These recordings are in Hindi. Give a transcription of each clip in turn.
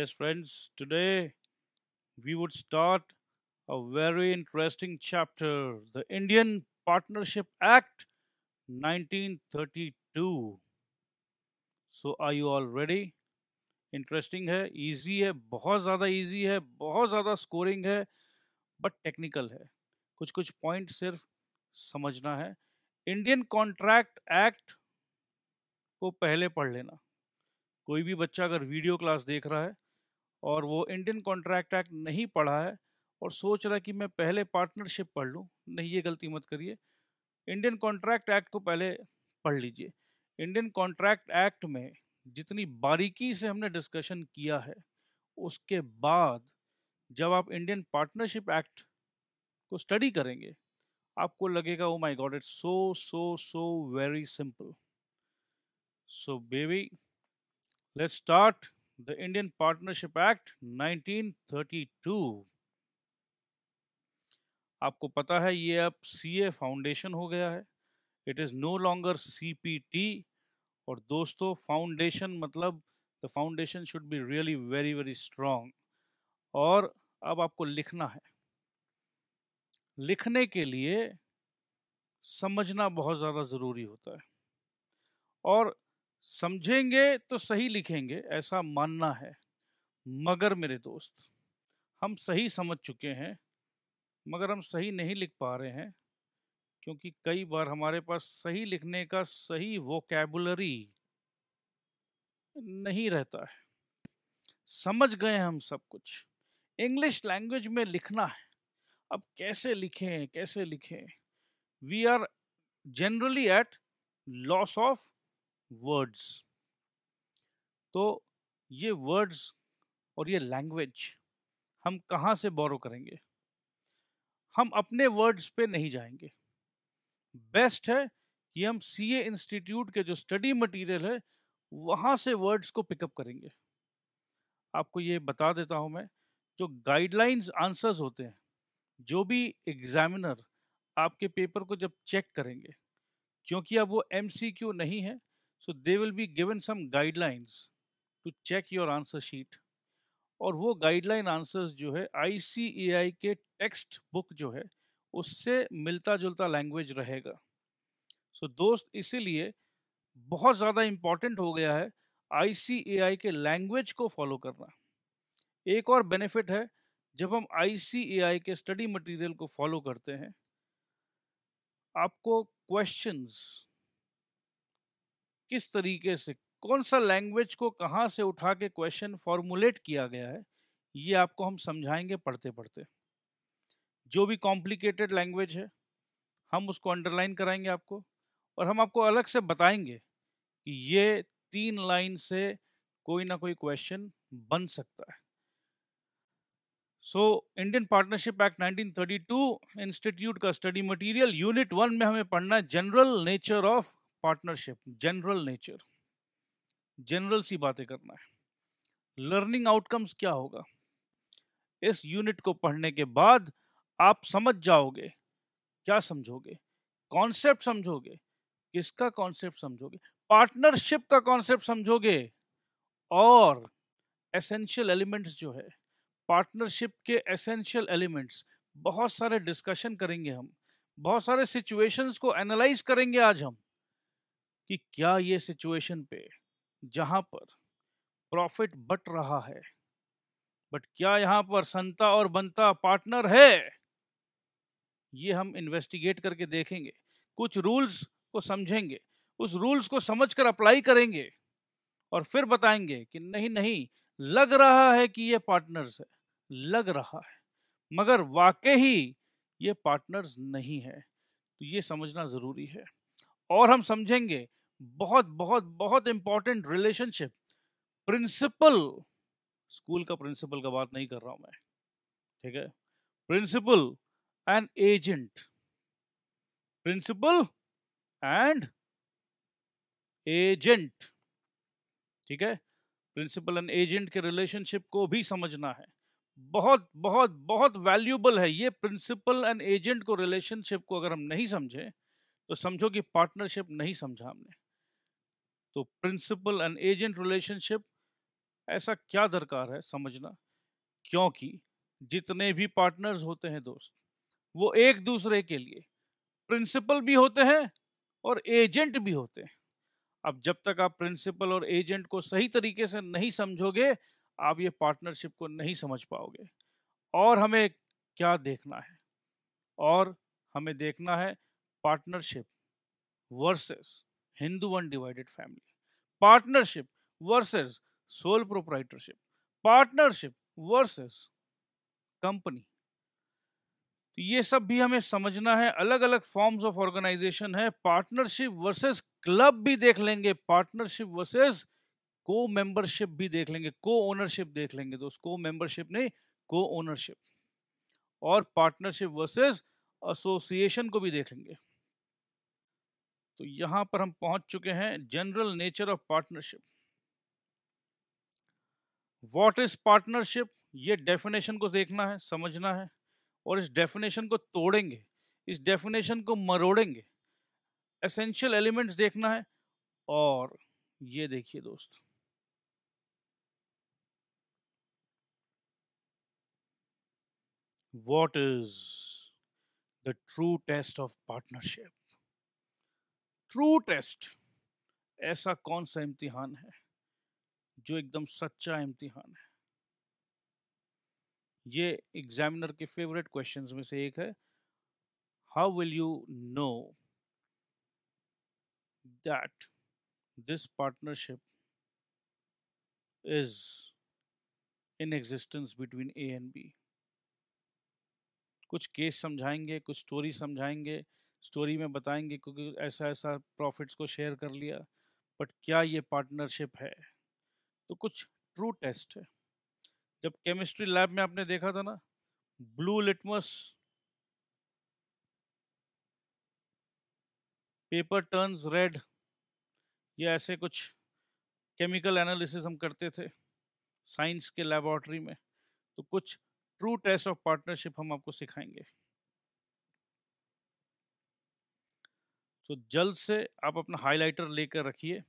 Yes, friends, today we would start a very interesting chapter the Indian Partnership Act 1932. So I you all ready? Interesting है इजी है बहुत ज़्यादा इजी है बहुत ज़्यादा स्कोरिंग है बट टेक्निकल है कुछ कुछ पॉइंट सिर्फ समझना है इंडियन कॉन्ट्रैक्ट एक्ट को पहले पढ़ लेना कोई भी बच्चा अगर वीडियो क्लास देख रहा है और वो इंडियन कॉन्ट्रैक्ट एक्ट नहीं पढ़ा है और सोच रहा कि मैं पहले पार्टनरशिप पढ़ लूँ नहीं ये गलती मत करिए इंडियन कॉन्ट्रैक्ट एक्ट को पहले पढ़ लीजिए इंडियन कॉन्ट्रैक्ट एक्ट में जितनी बारीकी से हमने डिस्कशन किया है उसके बाद जब आप इंडियन पार्टनरशिप एक्ट को स्टडी करेंगे आपको लगेगा oh my god it's so so so very simple so baby let's start the Indian Partnership Act 1932 आपको पता है ये अब सी ए फाउंडेशन हो गया है it is no longer C P T और दोस्तों फाउंडेशन मतलब the foundation should be really very very strong और अब आपको लिखना है लिखने के लिए समझना बहुत ज़्यादा ज़रूरी होता है और समझेंगे तो सही लिखेंगे ऐसा मानना है मगर मेरे दोस्त हम सही समझ चुके हैं मगर हम सही नहीं लिख पा रहे हैं क्योंकि कई बार हमारे पास सही लिखने का सही वोकेबुलरी नहीं रहता है समझ गए हम सब कुछ इंग्लिश लैंग्वेज में लिखना है अब कैसे लिखें कैसे लिखें we are generally at loss of words तो ये वर्ड्स और ये लैंग्वेज हम कहाँ से बोरो करेंगे हम अपने वर्ड्स पे नहीं जाएंगे बेस्ट है कि हम सी ए इंस्टीट्यूट के जो स्टडी मटेरियल है वहाँ से वर्ड्स को पिकअप करेंगे आपको ये बता देता हूँ मैं जो गाइडलाइंस आंसर्स होते हैं जो भी एग्जामिनर आपके पेपर को जब चेक करेंगे क्योंकि अब वो एम नहीं है so they will be given some guidelines to check your answer sheet और वो गाइडलाइन आंसर्स जो है आई के टेक्स्ट बुक जो है उससे मिलता जुलता लैंग्वेज रहेगा सो so, दोस्त इसीलिए बहुत ज़्यादा इम्पॉर्टेंट हो गया है आई के लैंग्वेज को फॉलो करना एक और बेनिफिट है जब हम आई के स्टडी मटेरियल को फॉलो करते हैं आपको क्वेश्चंस किस तरीके से कौन सा लैंग्वेज को कहाँ से उठा के क्वेश्चन फॉर्मुलेट किया गया है ये आपको हम समझाएंगे पढ़ते पढ़ते जो भी कॉम्प्लिकेटेड लैंग्वेज है हम उसको अंडरलाइन कराएंगे आपको और हम आपको अलग से बताएंगे कि ये तीन लाइन से कोई ना कोई क्वेश्चन बन सकता है सो इंडियन पार्टनरशिप एक्ट 1932 इंस्टीट्यूट का स्टडी मटेरियल यूनिट वन में हमें पढ़ना है general nature of partnership general nature general सी बातें करना है लर्निंग आउटकम्स क्या होगा इस यूनिट को पढ़ने के बाद आप समझ जाओगे क्या समझोगे कॉन्सेप्ट समझोगे किसका कॉन्सेप्ट समझोगे पार्टनरशिप का कॉन्सेप्ट समझोगे और एसेंशियल एलिमेंट्स जो है पार्टनरशिप के एसेंशियल एलिमेंट्स बहुत सारे डिस्कशन करेंगे हम बहुत सारे सिचुएशंस को एनालाइज करेंगे आज हम कि क्या ये सिचुएशन पे जहाँ पर प्रॉफिट बट रहा है बट क्या यहाँ पर संता और बनता पार्टनर है ये हम इन्वेस्टिगेट करके देखेंगे कुछ रूल्स को समझेंगे उस रूल्स को समझकर अप्लाई करेंगे और फिर बताएंगे कि नहीं नहीं लग रहा है कि ये पार्टनर्स है लग रहा है मगर वाकई ही ये पार्टनर्स नहीं है तो ये समझना ज़रूरी है और हम समझेंगे बहुत बहुत बहुत इंपॉर्टेंट रिलेशनशिप प्रिंसिपल स्कूल का प्रिंसिपल का बात नहीं कर रहा हूं मैं ठीक है principal and agent principal and agent ठीक है प्रिंसिपल एंड एजेंट के रिलेशनशिप को भी समझना है बहुत बहुत बहुत वैल्यूबल है ये प्रिंसिपल एंड एजेंट को रिलेशनशिप को अगर हम नहीं समझे तो समझो कि पार्टनरशिप नहीं समझा हमने तो प्रिंसिपल एंड एजेंट रिलेशनशिप ऐसा क्या दरकार है समझना क्योंकि जितने भी पार्टनर्स होते हैं दोस्त वो एक दूसरे के लिए प्रिंसिपल भी होते हैं और एजेंट भी होते हैं अब जब तक आप प्रिंसिपल और एजेंट को सही तरीके से नहीं समझोगे आप ये पार्टनरशिप को नहीं समझ पाओगे और हमें क्या देखना है और हमें देखना है partnership versus Hindu undivided family partnership versus sole proprietorship. Partnership versus company तो ये सब भी हमें समझना है अलग अलग फॉर्म्स ऑफ ऑर्गेनाइजेशन है पार्टनरशिप वर्सेस क्लब भी देख लेंगे पार्टनरशिप वर्सेस को मेंबरशिप भी देख लेंगे को ओनरशिप देख लेंगे दोस्त को मेंबरशिप नहीं को ओनरशिप और पार्टनरशिप वर्सेस एसोसिएशन को भी देखेंगे तो यहां पर हम पहुंच चुके हैं general nature of partnership what is partnership ये डेफिनेशन को देखना है समझना है और इस डेफिनेशन को तोड़ेंगे इस डेफिनेशन को मरोड़ेंगे एसेंशियल एलिमेंट्स देखना है और ये देखिए दोस्त what is the true test of partnership true test ऐसा कौन सा इम्तिहान है जो एकदम सच्चा इम्तिहान है ये एग्जामिनर के फेवरेट क्वेश्चंस में से एक है how will you know that this partnership is in existence between A and B कुछ केस समझाएंगे कुछ स्टोरी समझाएंगे स्टोरी में बताएंगे क्योंकि ऐसा ऐसा प्रॉफिट्स को शेयर कर लिया बट क्या ये पार्टनरशिप है तो कुछ ट्रू टेस्ट है जब केमिस्ट्री लैब में आपने देखा था ना blue litmus paper turns red ये ऐसे कुछ केमिकल एनालिसिस हम करते थे साइंस के लेबॉर्ट्री में तो कुछ ट्रू टेस्ट ऑफ पार्टनरशिप हम आपको सिखाएंगे तो जल्द से आप अपना हाइलाइटर लेकर रखिए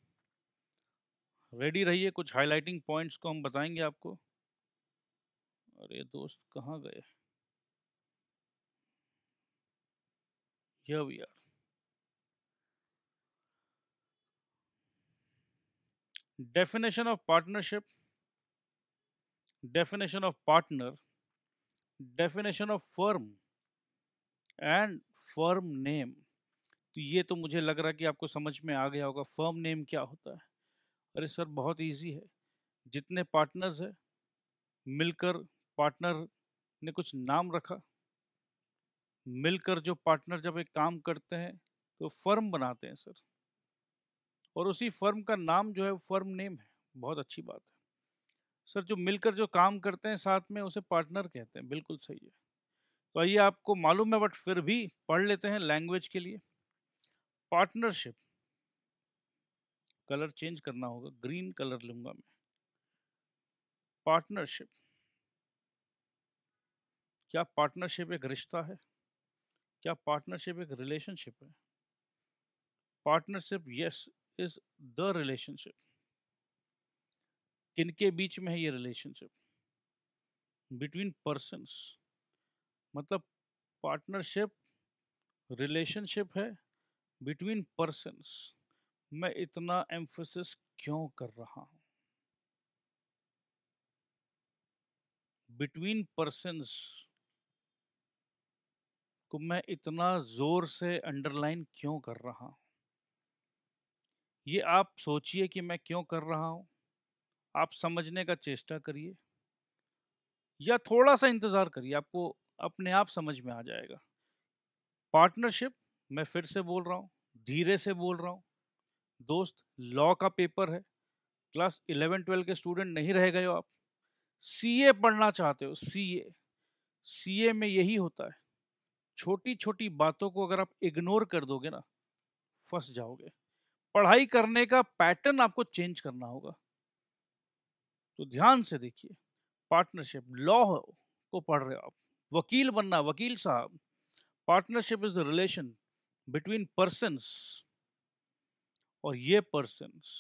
रेडी रहिए कुछ हाइलाइटिंग पॉइंट्स को हम बताएंगे आपको अरे दोस्त कहाँ गए definition of partnership definition of partner definition of firm and firm name तो ये तो मुझे लग रहा है कि आपको समझ में आ गया होगा फर्म नेम क्या होता है अरे सर बहुत ईजी है जितने पार्टनर्स हैं मिलकर पार्टनर ने कुछ नाम रखा मिलकर जो पार्टनर जब एक काम करते हैं तो फर्म बनाते हैं सर और उसी फर्म का नाम जो है फर्म नेम है बहुत अच्छी बात है सर जो मिलकर जो काम करते हैं साथ में उसे पार्टनर कहते हैं बिल्कुल सही है तो आइए आपको मालूम है बट फिर भी पढ़ लेते हैं लैंग्वेज के लिए पार्टनरशिप कलर चेंज करना होगा ग्रीन कलर लूंगा मैं पार्टनरशिप क्या पार्टनरशिप एक रिश्ता है क्या पार्टनरशिप एक रिलेशनशिप है partnership yes is the relationship किनके बीच में है ये रिलेशनशिप बिटवीन पर्सनस मतलब पार्टनरशिप रिलेशनशिप है बिटवीन पर्सन मैं इतना एम्फोसिस क्यों कर रहा हूँ बिटवीन पर्सन को मैं इतना ज़ोर से अंडरलाइन क्यों कर रहा हूँ ये आप सोचिए कि मैं क्यों कर रहा हूँ आप समझने का चेष्टा करिए या थोड़ा सा इंतज़ार करिए आपको अपने आप समझ में आ जाएगा पार्टनरशिप मैं फिर से बोल रहा हूँ धीरे से बोल रहा हूँ दोस्त लॉ का पेपर है क्लास इलेवन ट्वेल्व के स्टूडेंट नहीं रह गए हो आप सी ए पढ़ना चाहते हो सी ए सी ए में यही होता है छोटी छोटी बातों को अगर आप इग्नोर कर दोगे ना फंस जाओगे पढ़ाई करने का पैटर्न आपको चेंज करना होगा तो ध्यान से देखिए पार्टनरशिप लॉ को पढ़ रहे हो आप वकील बनना वकील साहब partnership is the relation between persons और ये पर्सन्स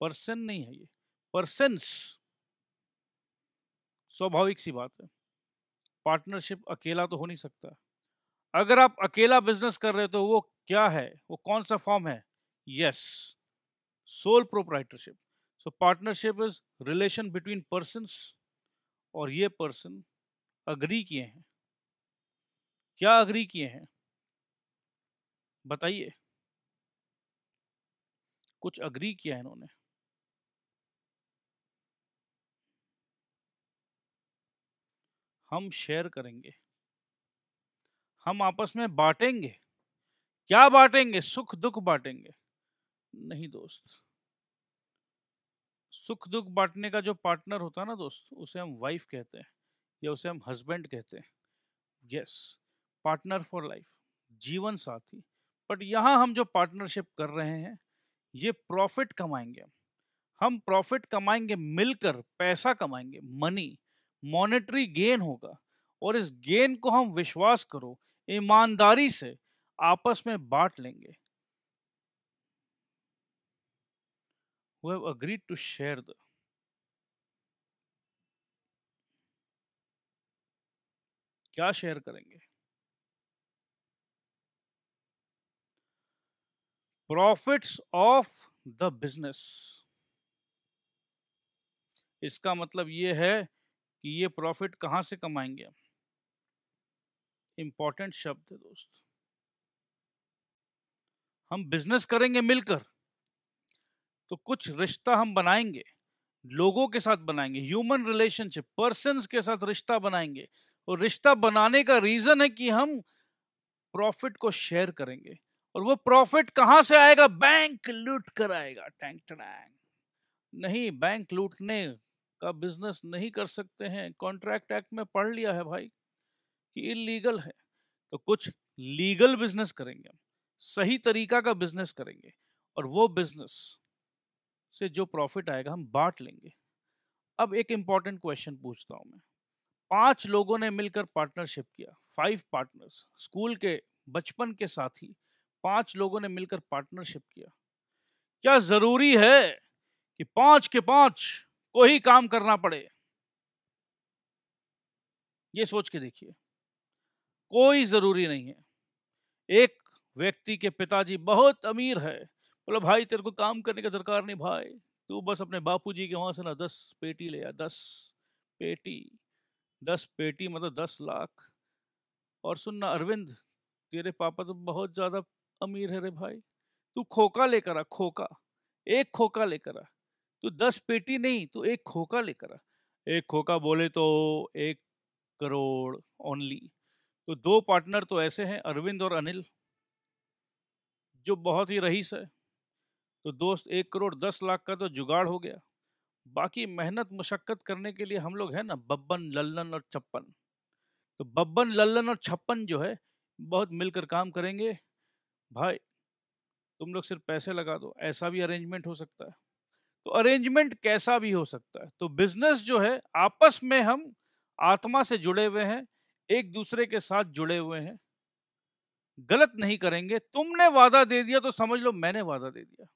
पर्सन नहीं है ये पर्सन्स स्वाभाविक सी बात है पार्टनरशिप अकेला तो हो नहीं सकता अगर आप अकेला बिजनेस कर रहे हो तो वो क्या है वो कौन सा फॉर्म है yes sole proprietorship so partnership is relation between persons और ये पर्सन अग्री किए हैं क्या अग्री किए हैं बताइए कुछ अग्री किया है इन्होंने हम शेयर करेंगे हम आपस में बांटेंगे क्या बांटेंगे सुख दुख बांटेंगे नहीं दोस्त सुख दुख बांटने का जो पार्टनर होता है ना दोस्त उसे हम वाइफ कहते हैं या उसे हम हस्बैंड कहते हैं यस पार्टनर फॉर लाइफ जीवन साथी बट यहाँ हम जो पार्टनरशिप कर रहे हैं ये प्रॉफिट कमाएंगे हम प्रॉफिट कमाएंगे मिलकर पैसा कमाएंगे मनी मॉनेटरी गेन होगा और इस गेन को हम विश्वास करो ईमानदारी से आपस में बांट लेंगे अग्रीड टू शेयर द क्या शेयर करेंगे प्रॉफिट्स ऑफ द बिजनेस इसका मतलब ये है कि ये प्रॉफिट कहाँ से कमाएंगे इंपॉर्टेंट शब्द है दोस्त हम बिजनेस करेंगे मिलकर तो कुछ रिश्ता हम बनाएंगे लोगों के साथ बनाएंगे ह्यूमन रिलेशनशिप पर्सन के साथ रिश्ता बनाएंगे और रिश्ता बनाने का रीजन है कि हम प्रॉफिट को शेयर करेंगे और वो प्रॉफिट कहां से आएगा बैंक लूट कर आएगा टैंक टैंक नहीं बैंक लूटने का बिजनेस नहीं कर सकते हैं कॉन्ट्रैक्ट एक्ट में पढ़ लिया है भाई कि इलीगल है तो कुछ लीगल बिजनेस करेंगे हम सही तरीका का बिजनेस करेंगे और वो बिजनेस से जो प्रॉफिट आएगा हम बांट लेंगे अब एक इंपॉर्टेंट क्वेश्चन पूछता हूं मैं पांच लोगों ने मिलकर पार्टनरशिप किया फाइव पार्टनर्स स्कूल के बचपन के साथी पांच लोगों ने मिलकर पार्टनरशिप किया क्या जरूरी है कि पांच के पांच को ही काम करना पड़े ये सोच के देखिए कोई जरूरी नहीं है एक व्यक्ति के पिताजी बहुत अमीर है बोला भाई तेरे को काम करने का दरकार नहीं भाई तू बस अपने बापूजी के वहां से ना दस पेटी ले आ दस पेटी दस पेटी मतलब दस लाख और सुनना अरविंद तेरे पापा तो बहुत ज़्यादा अमीर है रे भाई तू खोखा लेकर आ खोखा एक खोखा लेकर आ तू दस पेटी नहीं तू एक खोखा लेकर आ एक खोखा बोले तो एक करोड़ ओनली तो दो पार्टनर तो ऐसे हैं अरविंद और अनिल जो बहुत ही रईस है तो दोस्त एक करोड़ दस लाख का तो जुगाड़ हो गया बाकी मेहनत मशक्क़त करने के लिए हम लोग हैं ना बब्बन लल्लन और छप्पन तो बब्बन लल्लन और छप्पन जो है बहुत मिलकर काम करेंगे भाई तुम लोग सिर्फ पैसे लगा दो ऐसा भी अरेंजमेंट हो सकता है तो अरेंजमेंट कैसा भी हो सकता है तो बिजनेस जो है आपस में हम आत्मा से जुड़े हुए हैं एक दूसरे के साथ जुड़े हुए हैं गलत नहीं करेंगे तुमने वादा दे दिया तो समझ लो मैंने वादा दे दिया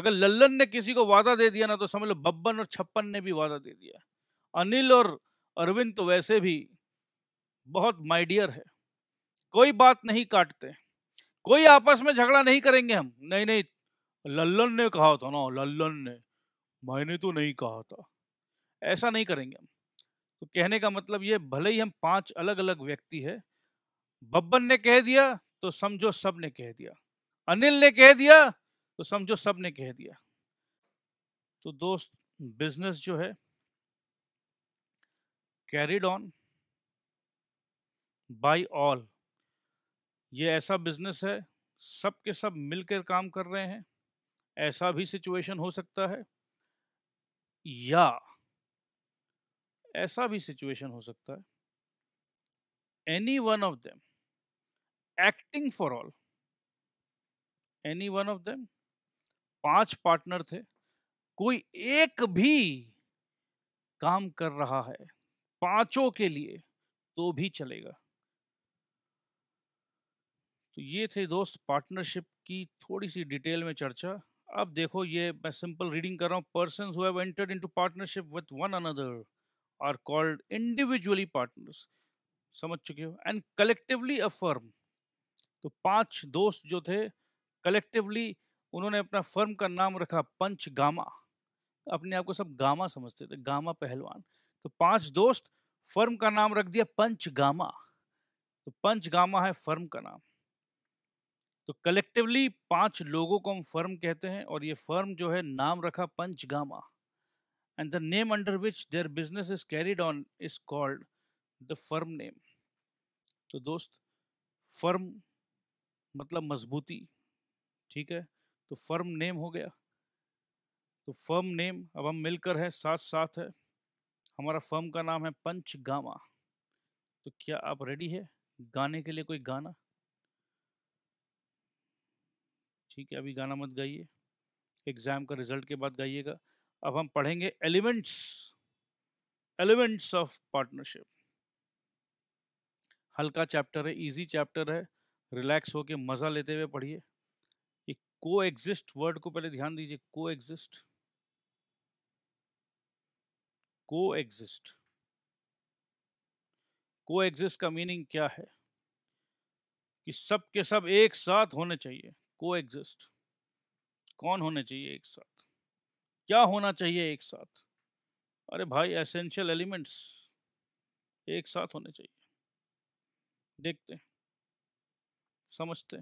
अगर लल्लन ने किसी को वादा दे दिया ना तो समझ लो बब्बन और छप्पन ने भी वादा दे दिया अनिल और अरविंद तो वैसे भी बहुत माइडियर है कोई बात नहीं काटते कोई आपस में झगड़ा नहीं करेंगे हम नहीं नहीं लल्लन ने कहा था ना लल्लन ने मैंने तो नहीं कहा था ऐसा नहीं करेंगे हम तो कहने का मतलब ये भले ही हम पांच अलग अलग व्यक्ति है बब्बन ने कह दिया तो समझो सब ने कह दिया अनिल ने कह दिया तो समझो सब ने कह दिया तो दोस्त बिजनेस जो है कैरिड ऑन बाय ऑल ये ऐसा बिजनेस है सब के सब मिलकर काम कर रहे हैं ऐसा भी सिचुएशन हो सकता है या ऐसा भी सिचुएशन हो सकता है any one of them acting for all any one of them पांच पार्टनर थे कोई एक भी काम कर रहा है पांचों के लिए तो भी चलेगा तो ये थे दोस्त पार्टनरशिप की थोड़ी सी डिटेल में चर्चा अब देखो ये मैं सिंपल रीडिंग कर रहा हूँ person who entered into partnership with one another are called individually partners समझ चुके हो एंड कलेक्टिवली अ फर्म तो पांच दोस्त जो थे कलेक्टिवली उन्होंने अपना फर्म का नाम रखा पंच गामा अपने आप को सब गामा समझते थे गामा पहलवान तो पांच दोस्त फर्म का नाम रख दिया पंच गामा तो पंच गामा है फर्म का नाम तो कलेक्टिवली पांच लोगों को हम फर्म कहते हैं और ये फर्म जो है नाम रखा Panchgama and the name under which their business is carried on is called the firm name तो दोस्त फर्म मतलब मजबूती ठीक है तो फर्म नेम हो गया तो फर्म नेम अब हम मिलकर है साथ साथ है हमारा फर्म का नाम है पंचगामा तो क्या आप रेडी है गाने के लिए कोई गाना ठीक है अभी गाना मत गाइए एग्ज़ाम का रिजल्ट के बाद गाइएगा अब हम पढ़ेंगे एलिमेंट्स एलिमेंट्स ऑफ पार्टनरशिप हल्का चैप्टर है इजी चैप्टर है रिलैक्स होके मज़ा लेते हुए पढ़िए एक को एग्जिस्ट वर्ड को पहले ध्यान दीजिए को एग्जिस्ट को एग्जिस्ट को एग्जिस्ट का मीनिंग क्या है कि सब के सब एक साथ होने चाहिए को एग्जिस्ट कौन होने चाहिए एक साथ क्या होना चाहिए एक साथ अरे भाई एसेंशियल एलिमेंट्स एक साथ होने चाहिए देखते समझते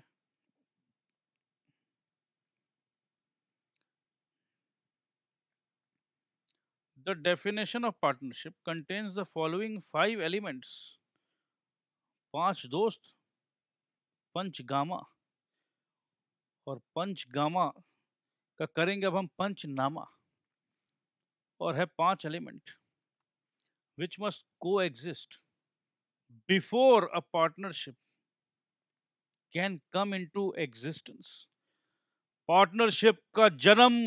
the definition of partnership contains the following five elements पांच दोस्त, पंच गामा और पंच गामा का करेंगे अब हम पंचनामा और है पांच एलिमेंट विच मस्ट को exist before a partnership can come into existence partnership का जन्म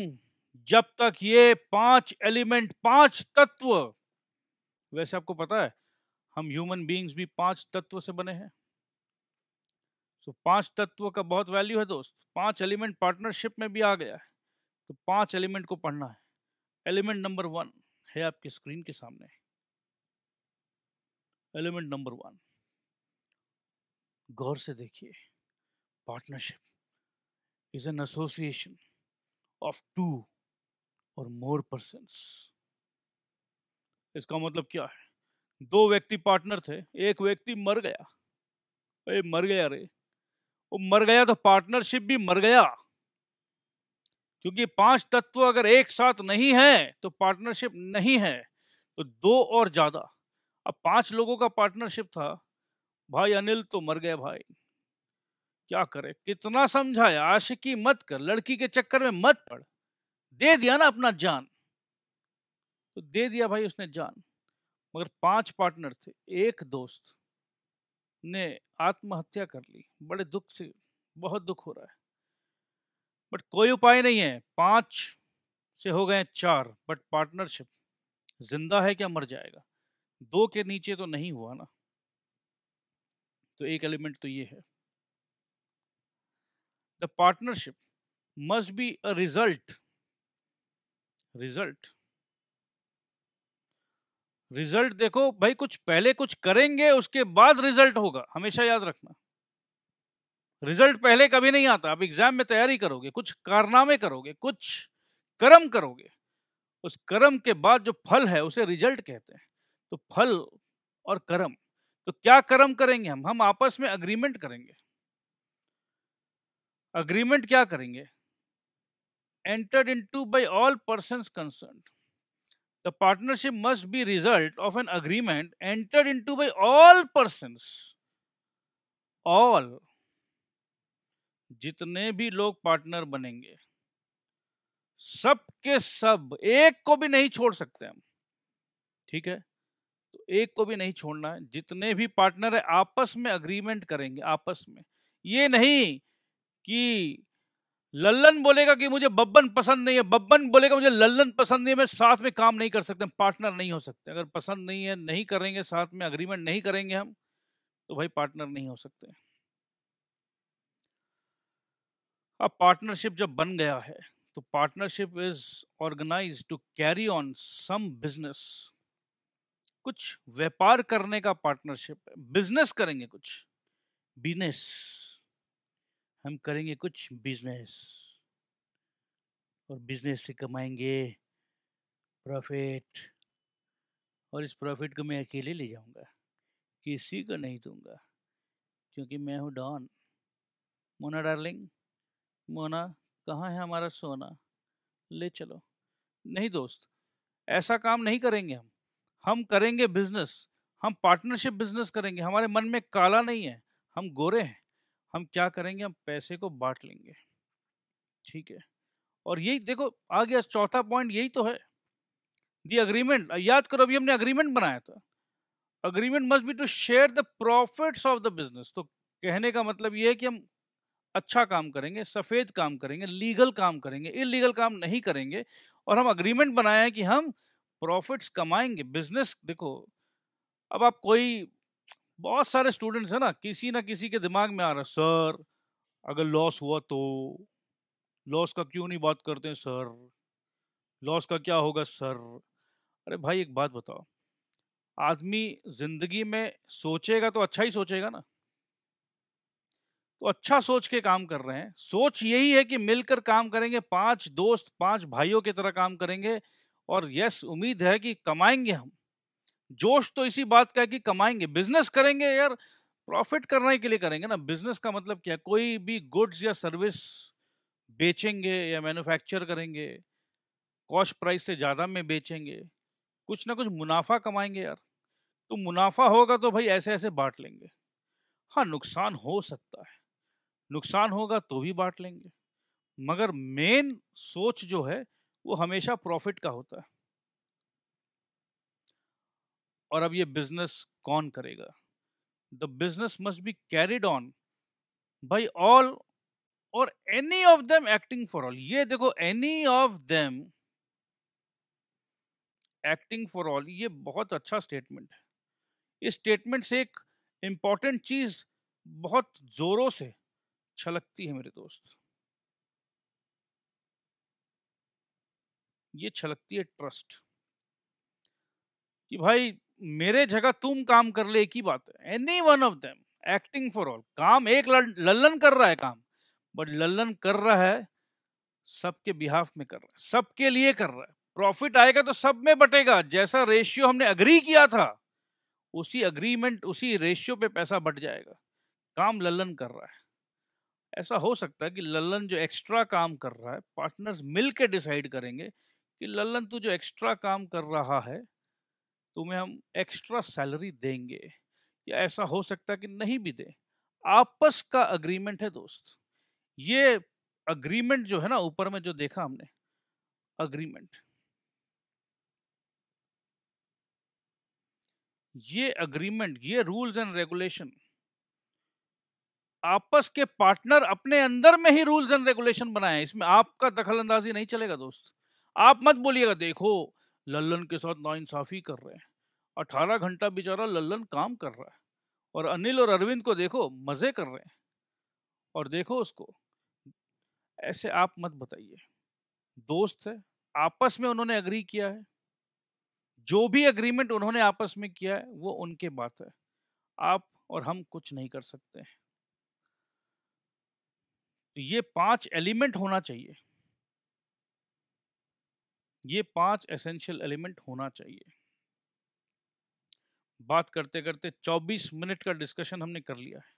जब तक ये पांच एलिमेंट पांच तत्व वैसे आपको पता है हम ह्यूमन बींग्स भी पांच तत्व से बने हैं सो पांच तत्व का बहुत वैल्यू है दोस्त पांच एलिमेंट पार्टनरशिप में भी आ गया है तो पांच एलिमेंट को पढ़ना है एलिमेंट नंबर वन है आपकी स्क्रीन के सामने एलिमेंट नंबर वन गौर से देखिए partnership is an association of two और मोर पर्सन इसका मतलब क्या है दो व्यक्ति पार्टनर थे एक व्यक्ति मर गया अरे मर गया रे वो मर गया तो पार्टनरशिप भी मर गया क्योंकि पांच तत्व अगर एक साथ नहीं है तो पार्टनरशिप नहीं है तो दो और ज्यादा अब पांच लोगों का पार्टनरशिप था भाई अनिल तो मर गया भाई क्या करे कितना समझाया आशिकी मत कर लड़की के चक्कर में मत पड़ दे दिया ना अपना जान तो दे दिया भाई उसने जान मगर पांच पार्टनर थे एक दोस्त ने आत्महत्या कर ली बड़े दुख से बहुत दुख हो रहा है बट कोई उपाय नहीं है पांच से हो गए चार बट पार्टनरशिप जिंदा है क्या मर जाएगा दो के नीचे तो नहीं हुआ ना तो एक एलिमेंट तो ये है the partnership must be a result result result देखो भाई कुछ पहले कुछ करेंगे उसके बाद रिजल्ट होगा हमेशा याद रखना रिजल्ट पहले कभी नहीं आता आप एग्जाम में तैयारी करोगे कुछ कारनामे करोगे कुछ कर्म करोगे उस कर्म के बाद जो फल है उसे रिजल्ट कहते हैं तो फल और कर्म तो क्या कर्म करेंगे हम हम आपस में अग्रीमेंट करेंगे अग्रीमेंट क्या करेंगे entered into by all person concern the partnership must be result of an agreement entered into by all persons all जितने भी लोग पार्टनर बनेंगे सब के सब एक को भी नहीं छोड़ सकते हम ठीक है तो एक को भी नहीं छोड़ना है जितने भी पार्टनर है आपस में अग्रीमेंट करेंगे आपस में ये नहीं कि लल्लन बोलेगा कि मुझे बब्बन पसंद नहीं है बब्बन बोलेगा मुझे लल्लन पसंद नहीं है मैं साथ में काम नहीं कर सकते पार्टनर नहीं हो सकते अगर पसंद नहीं है नहीं करेंगे साथ में अग्रीमेंट नहीं करेंगे हम तो भाई पार्टनर नहीं हो सकते अब पार्टनरशिप जब बन गया है तो partnership is organise to carry on some business कुछ व्यापार करने का पार्टनरशिप है बिजनेस करेंगे कुछ बिजनेस हम करेंगे कुछ बिजनेस और बिजनेस से कमाएंगे प्रॉफिट और इस प्रॉफिट को मैं अकेले ले जाऊंगा किसी को नहीं दूंगा क्योंकि मैं हूँ डॉन मोना डार्लिंग मोना कहाँ है हमारा सोना ले चलो नहीं दोस्त ऐसा काम नहीं करेंगे हम हम करेंगे बिजनेस हम पार्टनरशिप बिजनेस करेंगे हमारे मन में काला नहीं है हम गोरे हैं हम क्या करेंगे हम पैसे को बांट लेंगे ठीक है और यही देखो आ गया चौथा पॉइंट यही तो है दी अग्रीमेंट याद करो अभी हमने अग्रीमेंट बनाया था agreement must be to share the profits of the business तो कहने का मतलब यह है कि हम अच्छा काम करेंगे सफ़ेद काम करेंगे लीगल काम करेंगे इलीगल काम नहीं करेंगे और हम अग्रीमेंट बनाए हैं कि हम प्रॉफिट्स कमाएंगे बिजनेस देखो अब आप कोई बहुत सारे स्टूडेंट्स है ना किसी ना किसी के दिमाग में आ रहा है सर अगर लॉस हुआ तो लॉस का क्यों नहीं बात करते हैं सर लॉस का क्या होगा सर अरे भाई एक बात बताओ आदमी जिंदगी में सोचेगा तो अच्छा ही सोचेगा ना तो अच्छा सोच के काम कर रहे हैं सोच यही है कि मिलकर काम करेंगे पांच दोस्त पांच भाइयों की तरह काम करेंगे और यस उम्मीद है कि कमाएंगे हम जोश तो इसी बात का है कि कमाएंगे बिजनेस करेंगे यार प्रॉफिट करने के लिए करेंगे ना बिजनेस का मतलब क्या है कोई भी गुड्स या सर्विस बेचेंगे या मैन्युफैक्चर करेंगे कॉस्ट प्राइस से ज़्यादा में बेचेंगे कुछ ना कुछ मुनाफा कमाएंगे यार तो मुनाफा होगा तो भाई ऐसे ऐसे बांट लेंगे हाँ नुकसान हो सकता है नुकसान होगा तो भी बांट लेंगे मगर मेन सोच जो है वो हमेशा प्रॉफिट का होता है और अब ये बिजनेस कौन करेगा the business must be carried on by all और any of them acting for all ये देखो any of them acting for all ये बहुत अच्छा स्टेटमेंट है इस स्टेटमेंट से एक इंपॉर्टेंट चीज बहुत जोरों से छलकती है मेरे दोस्त ये छलकती है ट्रस्ट कि भाई मेरे जगह तुम काम कर ले एक ही बात है any one of them acting for all काम एक लल्लन कर रहा है काम बट लल्लन कर रहा है सबके बिहाफ में कर रहा है सबके लिए कर रहा है प्रॉफिट आएगा तो सब में बटेगा जैसा रेशियो हमने अग्री किया था उसी अग्रीमेंट उसी रेशियो पे पैसा बट जाएगा काम लल्लन कर रहा है ऐसा हो सकता है कि लल्लन जो एक्स्ट्रा काम कर रहा है पार्टनर्स मिलकर डिसाइड करेंगे कि लल्लन तू जो एक्स्ट्रा काम कर रहा है तुम्हें हम एक्स्ट्रा सैलरी देंगे या ऐसा हो सकता कि नहीं भी दें आपस का अग्रीमेंट है दोस्त ये अग्रीमेंट जो है ना ऊपर में जो देखा हमने अग्रीमेंट ये अग्रीमेंट ये रूल्स एंड रेगुलेशन आपस के पार्टनर अपने अंदर में ही रूल्स एंड रेगुलेशन बनाए इसमें आपका दखल अंदाजी नहीं चलेगा दोस्त आप मत बोलिएगा देखो लल्लन के साथ नाइंसाफ़ी कर रहे हैं अठारह घंटा बेचारा लल्लन काम कर रहा है और अनिल और अरविंद को देखो मज़े कर रहे हैं और देखो उसको ऐसे आप मत बताइए दोस्त है आपस में उन्होंने अग्री किया है जो भी अग्रीमेंट उन्होंने आपस में किया है वो उनके बात है आप और हम कुछ नहीं कर सकते हैं ये पांच एलिमेंट होना चाहिए ये पांच एसेंशियल एलिमेंट होना चाहिए बात करते करते 24 मिनट का डिस्कशन हमने कर लिया है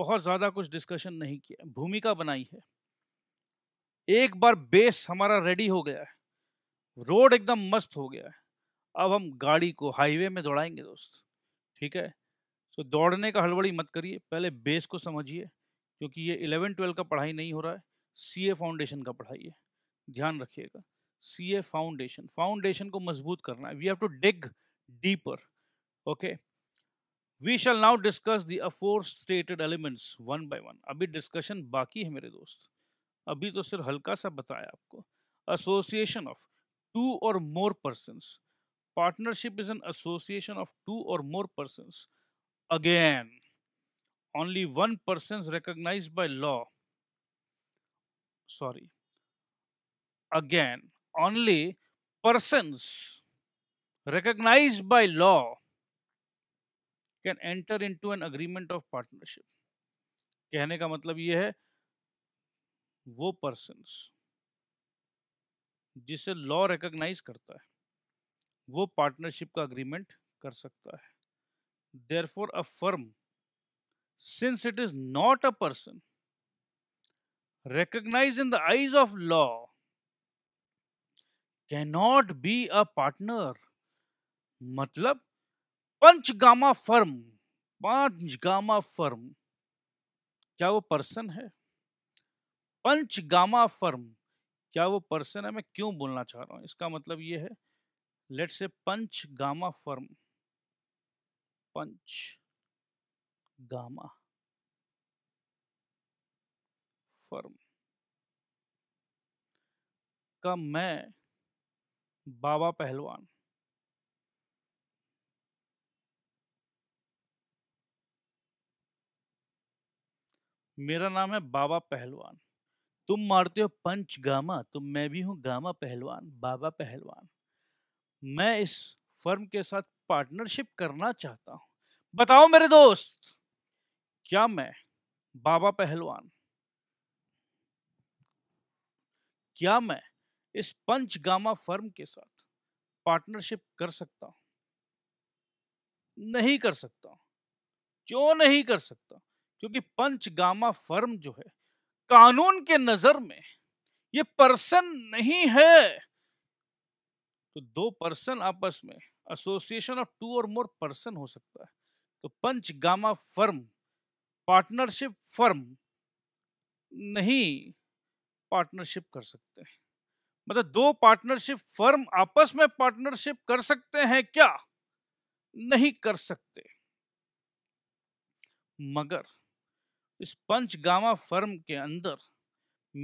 बहुत ज़्यादा कुछ डिस्कशन नहीं किया भूमिका बनाई है एक बार बेस हमारा रेडी हो गया है रोड एकदम मस्त हो गया है अब हम गाड़ी को हाईवे में दौड़ाएंगे दोस्त ठीक है तो दौड़ने का हड़बड़ी मत करिए पहले बेस को समझिए क्योंकि ये इलेवन ट्वेल्व का पढ़ाई नहीं हो रहा है सी ए फाउंडेशन का पढ़ाई है ध्यान रखिएगा सी ए फाउंडेशन फाउंडेशन को मजबूत करना है we have to dig deeper okay we shall now discuss the afore stated elements one by one अभी डिस्कशन बाकी है मेरे दोस्त अभी तो सिर्फ हल्का सा बताया आपको एसोसिएशन ऑफ टू और more person partnership is an association of two और more person again only one person recognise recognized law sorry again only persons recognized by law can enter into an agreement of partnership. कहने का मतलब ये है वो persons जिसे law recognize करता है वो partnership का agreement कर सकता है therefore a firm since it is not a person recognized in the eyes of law cannot be a partner मतलब पंचगामा फर्म पंचगामा फर्म क्या वो पर्सन है पंचगामा फर्म क्या वो पर्सन है मैं क्यों बोलना चाह रहा हूं इसका मतलब ये है लेट से पंच गामा फर्म पंच गामा फर्म का मैं बाबा पहलवान मेरा नाम है बाबा पहलवान तुम मारते हो पंच गामा तो मैं भी हूं गामा पहलवान बाबा पहलवान मैं इस फर्म के साथ पार्टनरशिप करना चाहता हूं बताओ मेरे दोस्त क्या मैं बाबा पहलवान क्या मैं इस पंचगामा फर्म के साथ पार्टनरशिप कर सकता हूं नहीं कर सकता क्यों नहीं कर सकता क्योंकि पंचगामा फर्म जो है कानून के नजर में ये पर्सन नहीं है तो दो पर्सन आपस में एसोसिएशन ऑफ टू और मोर पर्सन हो सकता है तो पंचगामा फर्म पार्टनरशिप फर्म नहीं पार्टनरशिप कर सकते हैं मतलब दो पार्टनरशिप फर्म आपस में पार्टनरशिप कर सकते हैं क्या नहीं कर सकते मगर इस पंचगामा फर्म के अंदर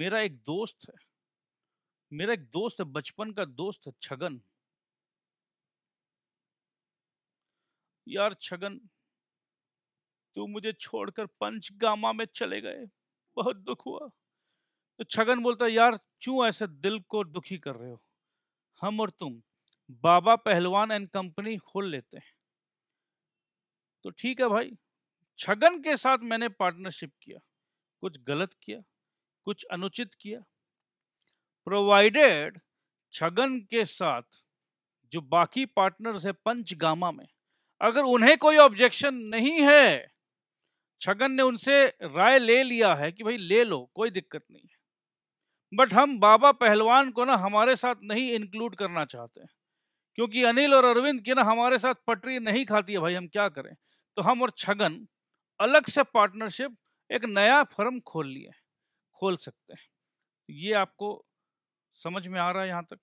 मेरा एक दोस्त है मेरा एक दोस्त है बचपन का दोस्त है छगन यार छगन तू मुझे छोड़कर पंचगामा में चले गए बहुत दुख हुआ तो छगन बोलता यार क्यों ऐसे दिल को दुखी कर रहे हो हम और तुम बाबा पहलवान एंड कंपनी खोल लेते हैं तो ठीक है भाई छगन के साथ मैंने पार्टनरशिप किया कुछ गलत किया कुछ अनुचित किया प्रोवाइडेड छगन के साथ जो बाकी पार्टनर्स है पंचगामा में अगर उन्हें कोई ऑब्जेक्शन नहीं है छगन ने उनसे राय ले लिया है कि भाई ले लो कोई दिक्कत नहीं है बट हम बाबा पहलवान को ना हमारे साथ नहीं इंक्लूड करना चाहते क्योंकि अनिल और अरविंद की ना हमारे साथ पटरी नहीं खाती है भाई हम क्या करें तो हम और छगन अलग से पार्टनरशिप एक नया फर्म खोल लिए खोल सकते हैं ये आपको समझ में आ रहा है यहाँ तक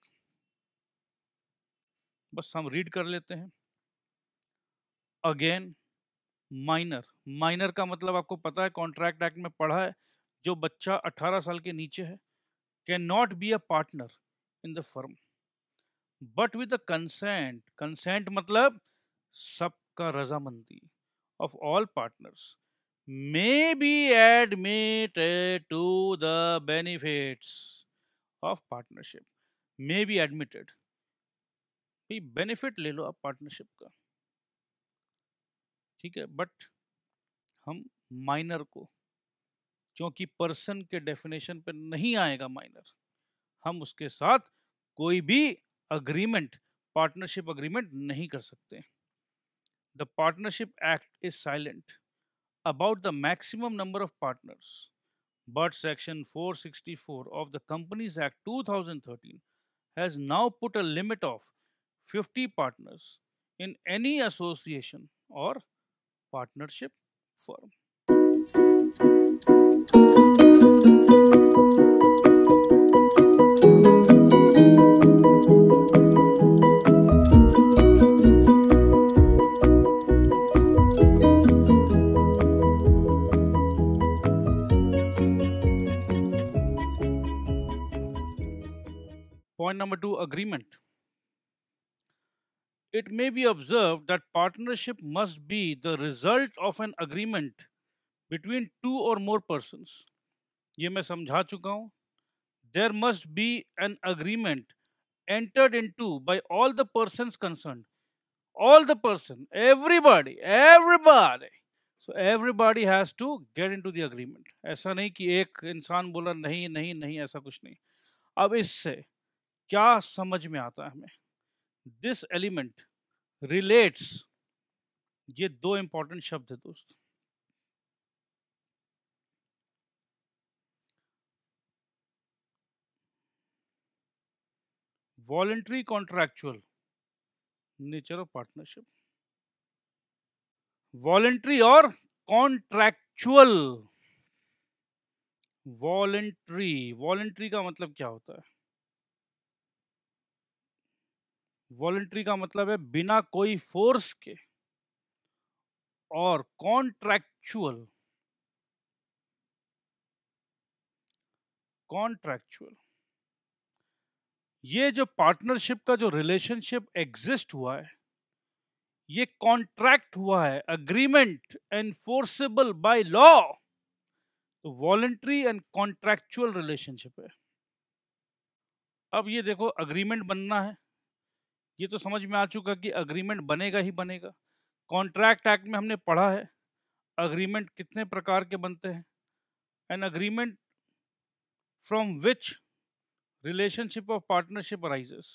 बस हम रीड कर लेते हैं अगेन माइनर माइनर का मतलब आपको पता है कॉन्ट्रैक्ट एक्ट में पढ़ा है जो बच्चा 18 साल के नीचे है cannot be a partner in the firm but with the consent consent मतलब सबका रजामंदी of all partners may be admitted to the benefits of partnership may be admitted भी बेनिफिट ले लो आप पार्टनरशिप का ठीक है बट हम माइनर को क्योंकि पर्सन के डेफिनेशन पे नहीं आएगा माइनर हम उसके साथ कोई भी अग्रीमेंट पार्टनरशिप अग्रीमेंट नहीं कर सकते the partnership act is silent about the maximum number of partners but section 464 companies act two thousand 2013 has now put a limit of 50 partners in any association और partnership firm it may be observed that partnership must be the result of an agreement between two or more persons. ये मैं समझा चुका हूँ there must be an agreement entered into by all the person concern all the person everybody everybody so everybody has to get into the agreement ऐसा नहीं कि एक इंसान बोला नहीं नहीं नहीं ऐसा कुछ नहीं अब इससे क्या समझ में आता है हमें दिस एलिमेंट रिलेट्स ये दो इंपॉर्टेंट शब्द है दोस्त voluntary contractual nature of partnership voluntary और कॉन्ट्रैक्चुअल वॉलेंट्री वॉलेंट्री का मतलब क्या होता है वॉलेंट्री का मतलब है बिना कोई फोर्स के और कॉन्ट्रैक्चुअल कॉन्ट्रैक्चुअल ये जो पार्टनरशिप का जो रिलेशनशिप एग्जिस्ट हुआ है ये कॉन्ट्रैक्ट हुआ है अग्रीमेंट एनफोर्सेबल बाय लॉ तो वॉलेंट्री एंड कॉन्ट्रैक्चुअल रिलेशनशिप है अब ये देखो अग्रीमेंट बनना है ये तो समझ में आ चुका कि अग्रीमेंट बनेगा ही बनेगा कॉन्ट्रैक्ट एक्ट में हमने पढ़ा है अग्रीमेंट कितने प्रकार के बनते हैं an agreement from which relationship of partnership arises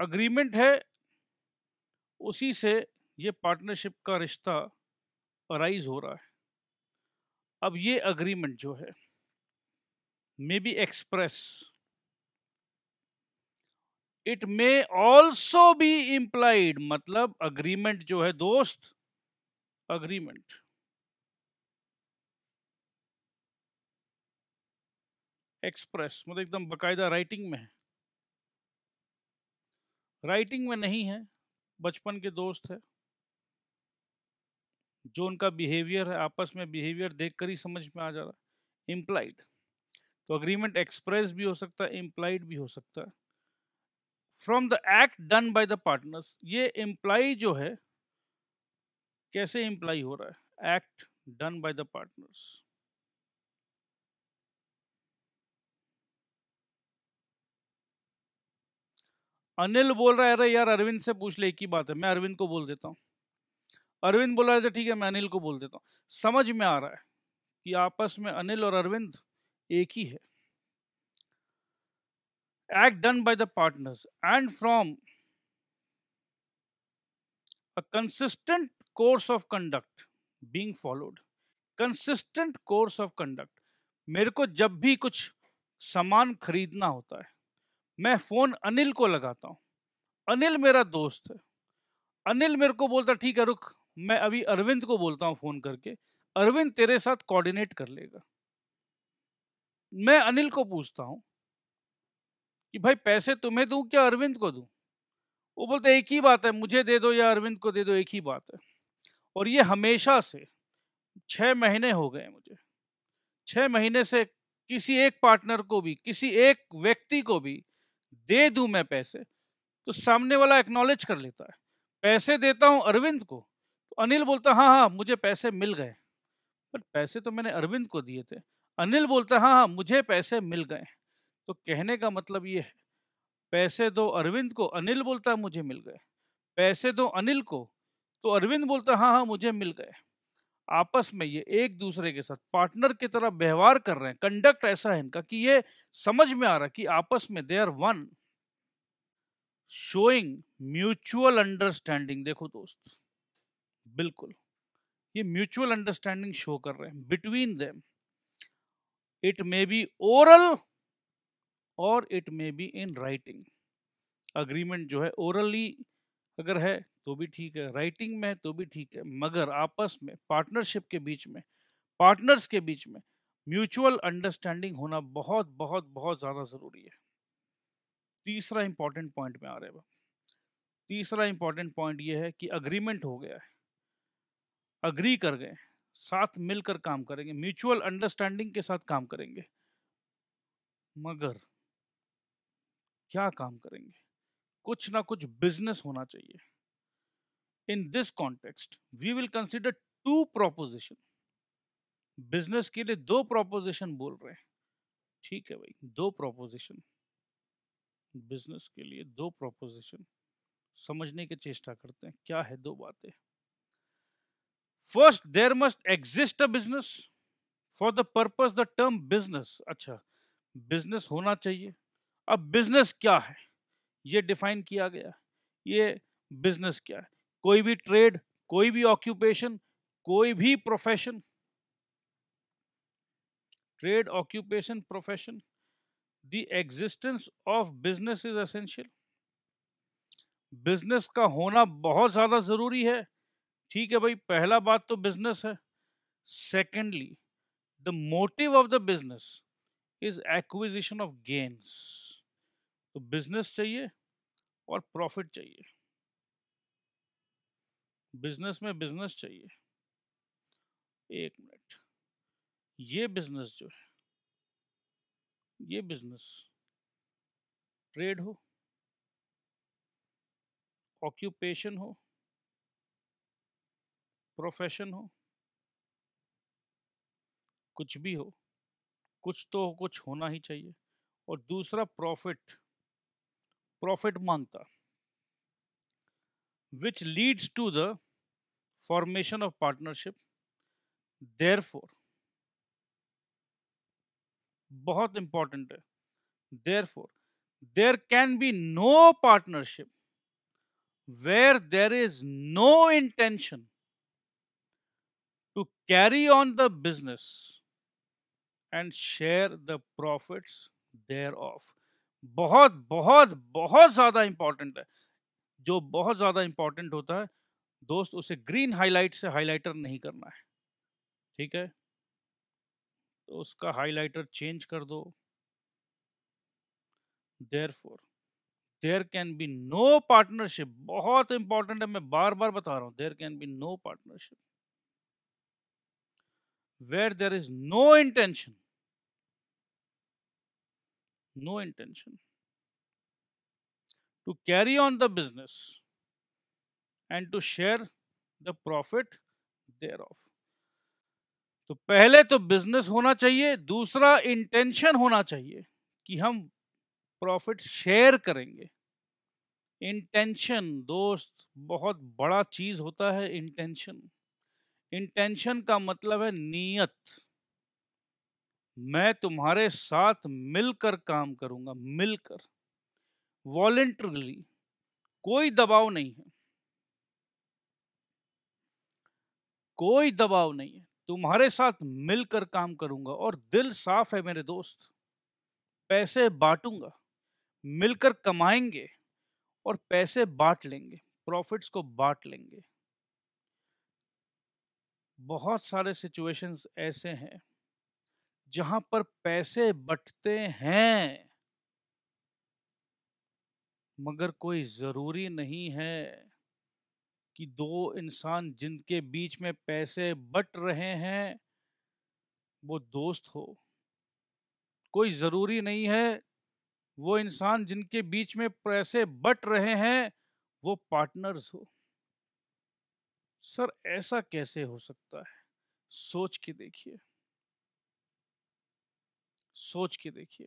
agreement है उसी से ये पार्टनरशिप का रिश्ता अराइज हो रहा है अब ये अग्रीमेंट जो है may be express it may also be implied मतलब अग्रीमेंट जो है दोस्त अग्रीमेंट एक्सप्रेस मतलब एकदम बकायदा राइटिंग में है राइटिंग में नहीं है बचपन के दोस्त है जो उनका बिहेवियर है आपस में बिहेवियर देखकर ही समझ में आ जा रहा है इम्प्लाइड तो अग्रीमेंट एक्सप्रेस भी हो सकता है इम्प्लाइड भी हो सकता है from the act done by the partners ये इम्प्लाई जो है कैसे इम्प्लाई हो रहा है act done by the partners Anil बोल रहा है अरे यार अरविंद से पूछ ले एक ही बात है मैं अरविंद को बोल देता हूँ अरविंद बोला है ठीक है मैं अनिल को बोल देता हूँ समझ में आ रहा है कि आपस में अनिल और अरविंद एक ही है act done by the partners and from a consistent course of conduct being followed consistent course of conduct मेरे को जब भी कुछ सामान खरीदना होता है मैं फोन अनिल को लगाता हूँ अनिल मेरा दोस्त है अनिल मेरे को बोलता ठीक है रुक मैं अभी अरविंद को बोलता हूँ फोन करके अरविंद तेरे साथ कोऑर्डिनेट कर लेगा मैं अनिल को पूछता हूँ कि भाई पैसे तुम्हें दूं क्या अरविंद को दूं वो बोलते एक ही बात है मुझे दे दो या अरविंद को दे दो एक ही बात है और ये हमेशा से छः महीने हो गए मुझे छः महीने से किसी एक पार्टनर को भी किसी एक व्यक्ति को भी दे दूं मैं पैसे तो सामने वाला एक्नॉलेज कर लेता है पैसे देता हूं अरविंद को तो अनिल बोलता हाँ हाँ मुझे पैसे मिल गए पर पैसे तो मैंने अरविंद को दिए थे अनिल बोलता हाँ हाँ मुझे पैसे मिल गए तो कहने का मतलब ये है पैसे दो अरविंद को अनिल बोलता है मुझे मिल गए पैसे दो अनिल को तो अरविंद बोलता हाँ हाँ मुझे मिल गए आपस में ये एक दूसरे के साथ पार्टनर की तरह व्यवहार कर रहे हैं कंडक्ट ऐसा है इनका कि ये समझ में आ रहा कि आपस में they are one showing mutual understanding देखो दोस्त बिल्कुल ये म्यूचुअल अंडरस्टैंडिंग शो कर रहे हैं between them it may be oral और it may be in writing agreement जो है ओरली अगर है तो भी ठीक है राइटिंग में है तो भी ठीक है मगर आपस में पार्टनरशिप के बीच में पार्टनर्स के बीच में म्यूचुअल अंडरस्टैंडिंग होना बहुत बहुत बहुत ज़्यादा ज़रूरी है तीसरा इंपॉर्टेंट पॉइंट में आ रहे हैं तीसरा इंपॉर्टेंट पॉइंट ये है कि अग्रीमेंट हो गया है अग्री कर गए साथ मिलकर काम करेंगे म्यूचुअल अंडरस्टैंडिंग के साथ काम करेंगे मगर क्या काम करेंगे कुछ ना कुछ बिजनेस होना चाहिए in this context we will consider two proposition business के लिए दो प्रोपोजिशन बोल रहे हैं ठीक है भाई दो प्रोपोजिशन बिजनेस के लिए दो प्रोपोजिशन समझने की चेष्टा करते हैं क्या है दो बातें first there must exist a business for the purpose the term business अच्छा बिजनेस होना चाहिए अब बिजनेस क्या है ये डिफाइन किया गया ये बिजनेस क्या है कोई भी ट्रेड कोई भी ऑक्यूपेशन कोई भी profession trade occupation profession the existence of business is essential business का होना बहुत ज़्यादा ज़रूरी है ठीक है भाई पहला बात तो बिजनेस है secondly the motive of the business is acquisition of gains तो बिजनेस चाहिए और प्रॉफिट चाहिए बिजनेस में बिजनेस चाहिए एक मिनट ये बिजनेस जो है ये बिजनेस ट्रेड हो ऑक्यूपेशन हो प्रोफेशन हो कुछ भी हो कुछ तो कुछ होना ही चाहिए और दूसरा profit profit mantra, which leads to the formation of partnership therefore बहुत important. therefore there can be no partnership where there is no intention to carry on the business and share the profits thereof बहुत बहुत बहुत ज़्यादा इम्पॉर्टेंट है जो बहुत ज़्यादा इम्पॉर्टेंट होता है दोस्त उसे ग्रीन हाईलाइट से हाईलाइटर नहीं करना है ठीक है तो उसका हाईलाइटर चेंज कर दो therefore there can be no partnership बहुत इंपॉर्टेंट है मैं बार बार बता रहा हूं there can be no partnership where there is no intention no intention to carry on the business and to share the profit thereof. तो पहले तो बिजनेस होना चाहिए दूसरा इंटेंशन होना चाहिए कि हम प्रॉफिट शेयर करेंगे इंटेंशन दोस्त बहुत बड़ा चीज होता है इंटेंशन इंटेंशन का मतलब है नीयत मैं तुम्हारे साथ मिलकर काम करूंगा मिलकर वॉलेंटरली कोई दबाव नहीं है कोई दबाव नहीं है तुम्हारे साथ मिलकर काम करूंगा और दिल साफ है मेरे दोस्त पैसे बांटूंगा मिलकर कमाएंगे और पैसे बांट लेंगे प्रॉफिट्स को बांट लेंगे बहुत सारे सिचुएशंस ऐसे हैं जहां पर पैसे बटते हैं मगर कोई जरूरी नहीं है कि दो इंसान जिनके बीच में पैसे बट रहे हैं वो दोस्त हो कोई ज़रूरी नहीं है वो इंसान जिनके बीच में पैसे बट रहे हैं वो पार्टनर्स हो सर ऐसा कैसे हो सकता है सोच के देखिए सोच के देखिए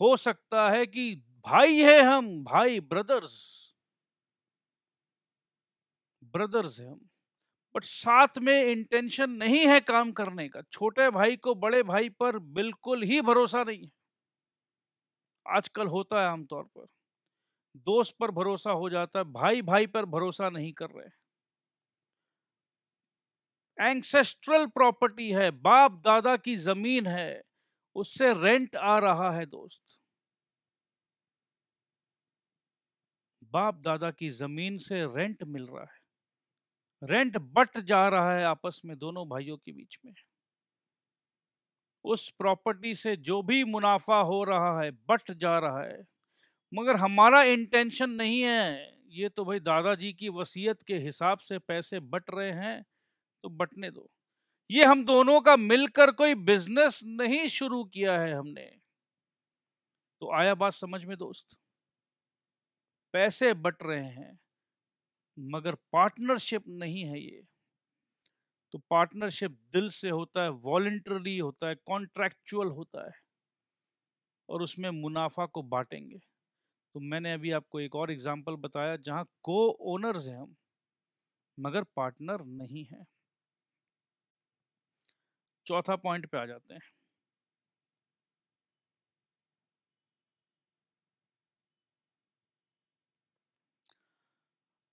हो सकता है कि भाई है हम भाई ब्रदर्स ब्रदर्स है हम बट साथ में इंटेंशन नहीं है काम करने का छोटे भाई को बड़े भाई पर बिल्कुल ही भरोसा नहीं है आजकल होता है आमतौर पर दोस्त पर भरोसा हो जाता है भाई भाई पर भरोसा नहीं कर रहे एंसेस्ट्रल प्रॉपर्टी है बाप दादा की जमीन है उससे रेंट आ रहा है दोस्त बाप दादा की जमीन से रेंट मिल रहा है रेंट बट जा रहा है आपस में दोनों भाइयों के बीच में उस प्रॉपर्टी से जो भी मुनाफा हो रहा है बट जा रहा है मगर हमारा इंटेंशन नहीं है ये तो भाई दादाजी की वसीयत के हिसाब से पैसे बट रहे हैं तो बटने दो ये हम दोनों का मिलकर कोई बिजनेस नहीं शुरू किया है हमने तो आया बात समझ में दोस्त पैसे बट रहे हैं मगर पार्टनरशिप नहीं है ये तो पार्टनरशिप दिल से होता है वॉल्टरली होता है कॉन्ट्रैक्चुअल होता है और उसमें मुनाफा को बांटेंगे तो मैंने अभी आपको एक और एग्जांपल बताया जहां को ओनर्स हैं हम मगर पार्टनर नहीं है चौथा पॉइंट पे आ जाते हैं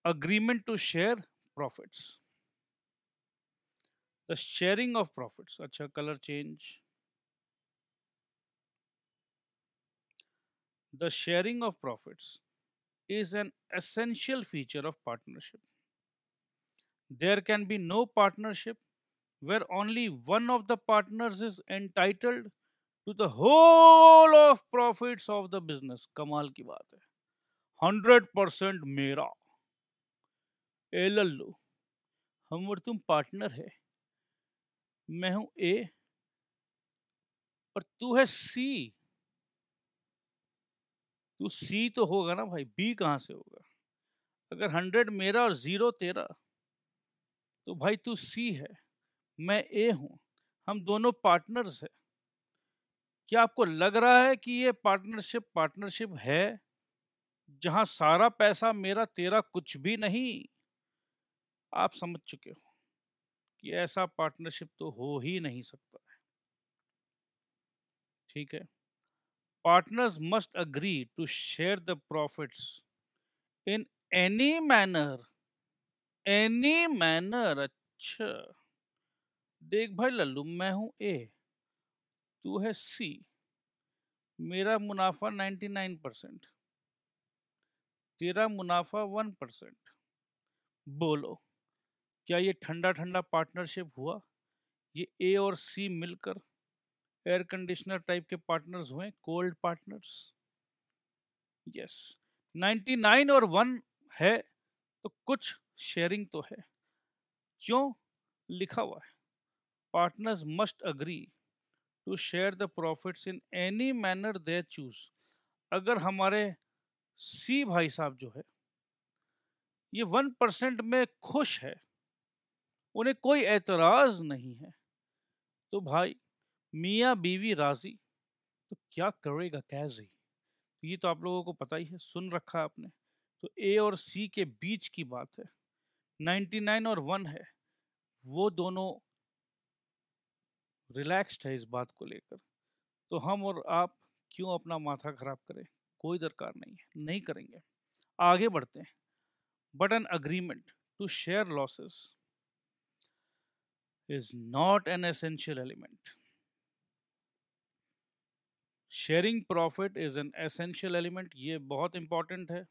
agreement to share profits the sharing of profits अच्छा colour change the sharing of profits is an essential feature of partnership there can be no partnership where only one of the partners is entitled to the whole of profits of the business कमाल की बात है हंड्रेड परसेंट मेरा ए लल्लू हम और तुम पार्टनर है मैं हूं ए और तू है सी तू सी तो होगा ना भाई बी कहाँ से होगा अगर हंड्रेड मेरा और जीरो तेरा तो भाई तू सी है मैं ए हूं हम दोनों पार्टनर्स हैं क्या आपको लग रहा है कि ये पार्टनरशिप पार्टनरशिप है जहां सारा पैसा मेरा तेरा कुछ भी नहीं आप समझ चुके हो कि ऐसा पार्टनरशिप तो हो ही नहीं सकता है ठीक है partners must agree to share the profits in any manner any manner अच्छा देख भाई लल्लू मैं हूँ ए तू है सी मेरा मुनाफा नाइन्टी नाइन परसेंट तेरा मुनाफा वन परसेंट बोलो क्या ये ठंडा ठंडा पार्टनरशिप हुआ ये ए और सी मिलकर एयर कंडीशनर टाइप के पार्टनर्स हुए cold partners yes ninety nine और वन है तो कुछ शेयरिंग तो है क्यों लिखा हुआ है partners must agree to share the profits in any manner they choose अगर हमारे सी भाई साहब जो है ये वन परसेंट में खुश है उन्हें कोई एतराज नहीं है तो भाई मियाँ बीवी राजी तो क्या करेगा कैजी तो ये तो आप लोगों को पता ही है सुन रखा है आपने तो ए और सी के बीच की बात है नाइन्टी नाइन और वन है वो दोनों रिलैक्स्ड है इस बात को लेकर तो हम और आप क्यों अपना माथा खराब करें कोई दरकार नहीं है नहीं करेंगे आगे बढ़ते हैं but an agreement to share losses is not an essential element sharing profit is an essential element ये बहुत इंपॉर्टेंट है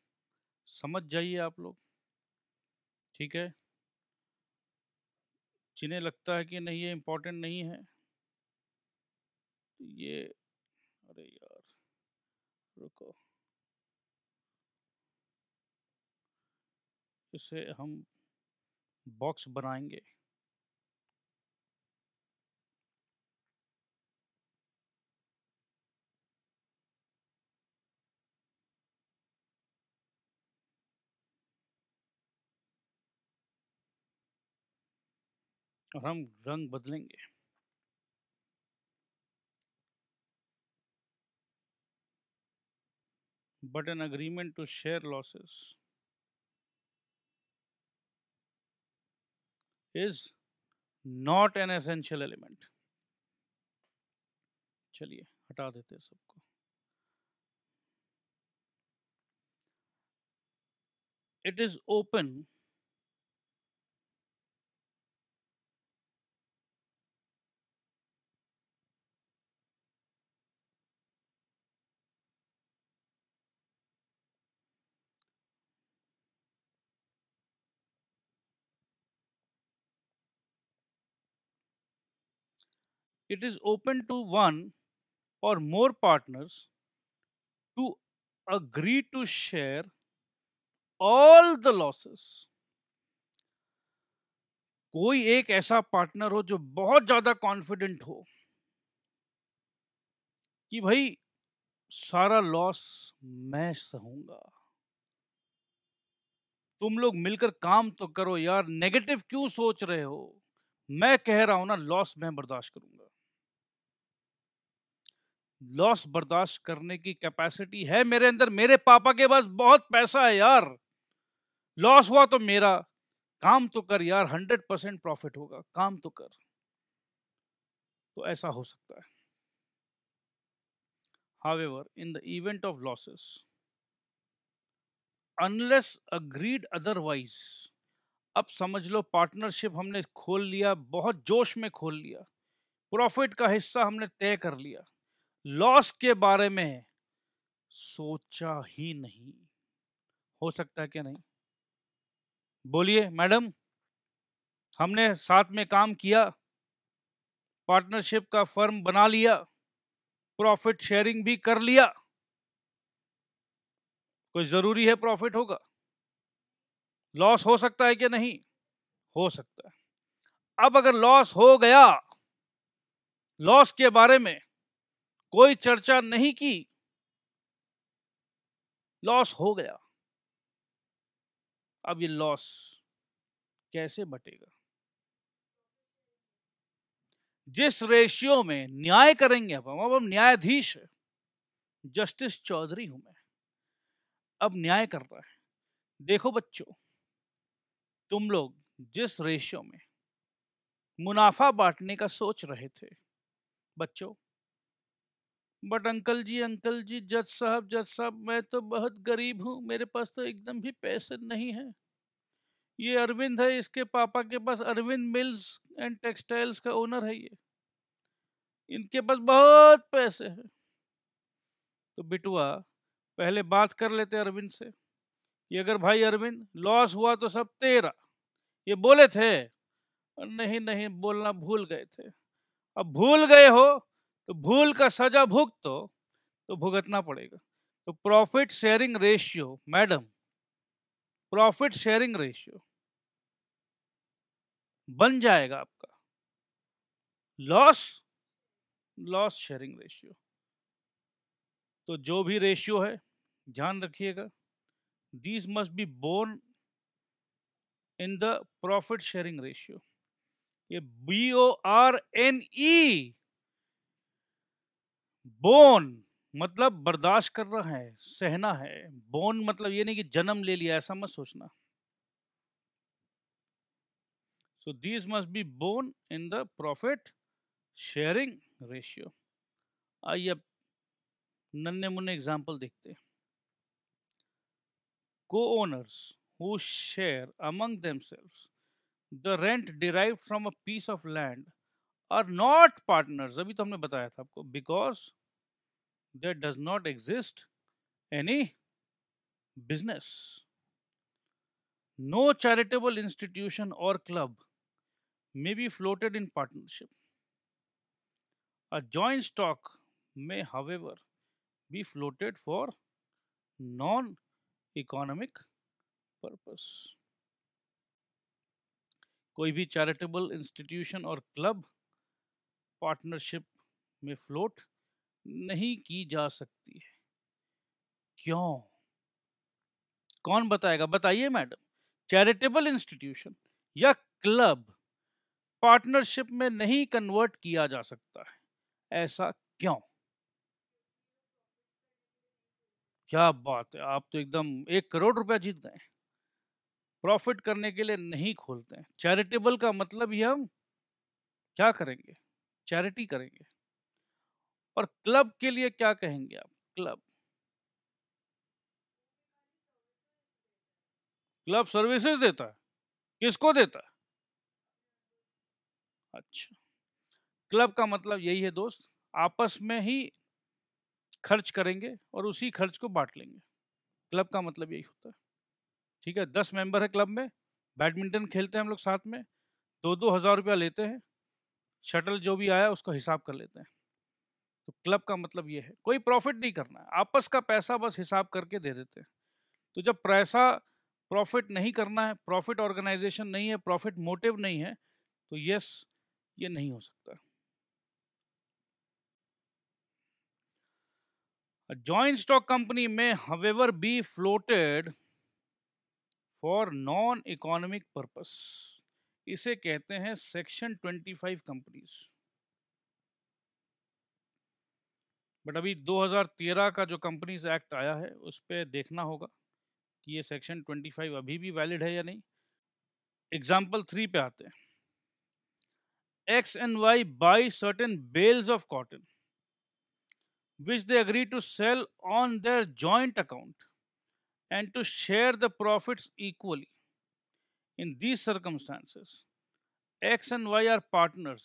समझ जाइए आप लोग ठीक है जिन्हें लगता है कि नहीं ये इंपॉर्टेंट नहीं है ये अरे यार रुको इसे हम बॉक्स बनाएंगे और हम रंग बदलेंगे but an agreement to share losses is not an essential element. चलिए हटा देते हैं सबको It is open it is open to one or more partners to agree to share all the losses कोई एक ऐसा पार्टनर हो जो बहुत ज्यादा कॉन्फिडेंट हो कि भाई सारा लॉस मैं सहूंगा तुम लोग मिलकर काम तो करो यार नेगेटिव क्यों सोच रहे हो मैं कह रहा हूं ना लॉस मैं बर्दाश्त करूंगा लॉस बर्दाश्त करने की कैपेसिटी है मेरे अंदर मेरे पापा के पास बहुत पैसा है यार लॉस हुआ तो मेरा काम तो कर यार हंड्रेड परसेंट प्रॉफिट होगा काम तो कर तो ऐसा हो सकता है however in the event of losses unless agreed otherwise अब समझ लो पार्टनरशिप हमने खोल लिया बहुत जोश में खोल लिया प्रॉफिट का हिस्सा हमने तय कर लिया लॉस के बारे में सोचा ही नहीं हो सकता है क्या नहीं बोलिए मैडम हमने साथ में काम किया पार्टनरशिप का फर्म बना लिया प्रॉफिट शेयरिंग भी कर लिया कोई जरूरी है प्रॉफिट होगा लॉस हो सकता है क्या नहीं हो सकता है अब अगर लॉस हो गया लॉस के बारे में कोई चर्चा नहीं की लॉस हो गया अब ये लॉस कैसे बटेगा जिस रेशियो में न्याय करेंगे अब हम अब हम न्यायाधीश है जस्टिस चौधरी हूं मैं अब न्याय कर रहा है देखो बच्चों तुम लोग जिस रेशियो में मुनाफा बांटने का सोच रहे थे बच्चों but uncle ji uncle ji जज साहब जज साहब मैं तो बहुत गरीब हूँ मेरे पास तो एकदम भी पैसे नहीं है ये अरविंद है इसके पापा के पास अरविंद मिल्स एंड टेक्सटाइल्स का ओनर है ये इनके पास बहुत पैसे हैं तो बिटुआ पहले बात कर लेते अरविंद से ये अगर भाई अरविंद लॉस हुआ तो सब तेरा ये बोले थे नहीं नहीं बोलना भूल गए थे अब भूल गए हो तो भूल का सजा भुगत तो, तो भुगतना पड़ेगा तो profit sharing ratio madam profit sharing ratio बन जाएगा आपका लॉस लॉस शेयरिंग रेशियो तो जो भी रेशियो है ध्यान रखिएगा these must be borne in the profit sharing ratio ये B O R N E borne मतलब बर्दाश्त करना है सहना है बोन मतलब ये नहीं कि जन्म ले लिया ऐसा मत सोचना so this must be borne in the profit sharing ratio आइए अब नन्हे मुन्ने एग्जाम्पल देखते को owners who share among themselves the rent derive from a piece of land are not partners अभी तो हमने बताया था आपको because that does not exist any business no charitable institution और club may be floated in partnership a joint stock may however be floated for non economic purpose कोई भी चैरिटेबल इंस्टीट्यूशन और क्लब पार्टनरशिप में फ्लोट नहीं की जा सकती है क्यों कौन बताएगा बताइए मैडम चैरिटेबल इंस्टीट्यूशन या क्लब पार्टनरशिप में नहीं कन्वर्ट किया जा सकता है ऐसा क्यों क्या बात है आप तो एकदम एक करोड़ रुपया जीत गए प्रॉफिट करने के लिए नहीं खोलते हैं चैरिटेबल का मतलब ही हम क्या करेंगे चैरिटी करेंगे और क्लब के लिए क्या कहेंगे आप क्लब क्लब सर्विसेज देता है किसको देता है अच्छा क्लब का मतलब यही है दोस्त आपस में ही खर्च करेंगे और उसी खर्च को बांट लेंगे क्लब का मतलब यही होता है ठीक है दस मेंबर है क्लब में बैडमिंटन खेलते हैं हम लोग साथ में दो दो हज़ार रुपया लेते हैं शटल जो भी आया उसका हिसाब कर लेते हैं तो क्लब का मतलब ये है कोई प्रॉफिट नहीं करना है आपस का पैसा बस हिसाब करके दे देते हैं तो जब पैसा प्रॉफिट नहीं करना है प्रॉफिट ऑर्गेनाइजेशन नहीं है प्रॉफिट मोटिव नहीं है तो यस ये नहीं हो सकता जॉइंट स्टॉक कंपनी में however be floated for non economic purpose इसे कहते हैं सेक्शन 25 कंपनीज बट अभी 2013 का जो कंपनीज एक्ट आया है उस पर देखना होगा कि ये सेक्शन 25 अभी भी वैलिड है या नहीं एग्जाम्पल थ्री पे आते हैं X and Y buy certain bales of cotton which they agree to sell on their joint account and to share the profits equally In these circumstances, X and Y are partners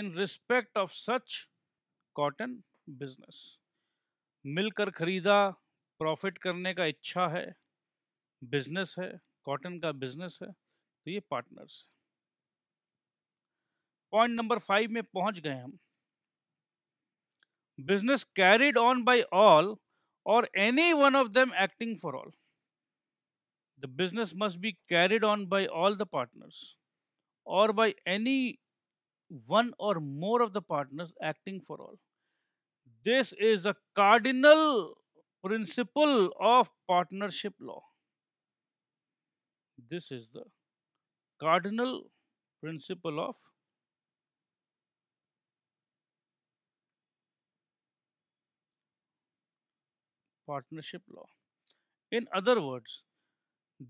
in respect of such cotton business. मिलकर खरीदा प्रॉफिट करने का इच्छा है बिजनेस है कॉटन का बिजनेस है तो ये पार्टनर्स है पॉइंट नंबर फाइव में पहुंच गए हम business carried on by all और any one of them acting for all the business must be carried on by all the partners or by any one or more of the partners acting for all. This is the cardinal principle of partnership law. This is the cardinal principle of partnership law. In other words,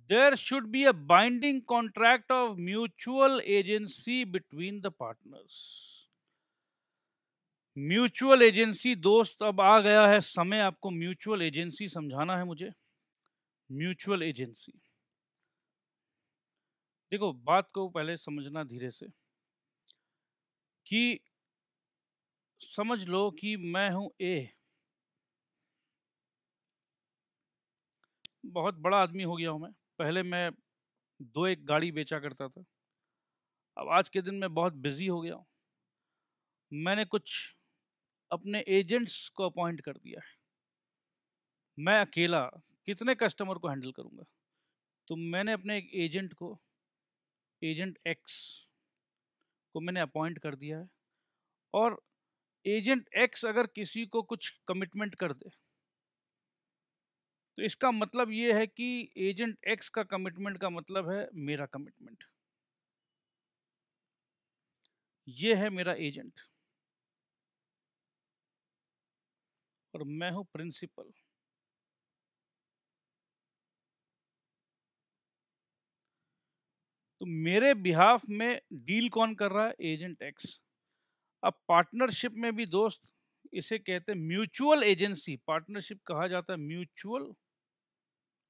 there should be a binding contract of mutual agency between the partners mutual agency दोस्त अब आ गया है समय आपको म्यूचुअल एजेंसी समझाना है मुझे म्यूचुअल एजेंसी देखो बात को पहले समझना धीरे से कि समझ लो कि मैं हूं ए बहुत बड़ा आदमी हो गया हूँ मैं पहले मैं दो एक गाड़ी बेचा करता था अब आज के दिन मैं बहुत बिज़ी हो गया हूँ मैंने कुछ अपने एजेंट्स को अपॉइंट कर दिया है मैं अकेला कितने कस्टमर को हैंडल करूँगा तो मैंने अपने एक एजेंट को एजेंट एक्स को मैंने अपॉइंट कर दिया है और एजेंट एक्स अगर किसी को कुछ कमिटमेंट कर दे तो इसका मतलब ये है कि एजेंट एक्स का कमिटमेंट का मतलब है मेरा कमिटमेंट ये है मेरा एजेंट और मैं हूं प्रिंसिपल तो मेरे बिहाफ में डील कौन कर रहा है एजेंट एक्स अब पार्टनरशिप में भी दोस्त इसे कहते हैं म्यूचुअल एजेंसी पार्टनरशिप कहा जाता है म्यूचुअल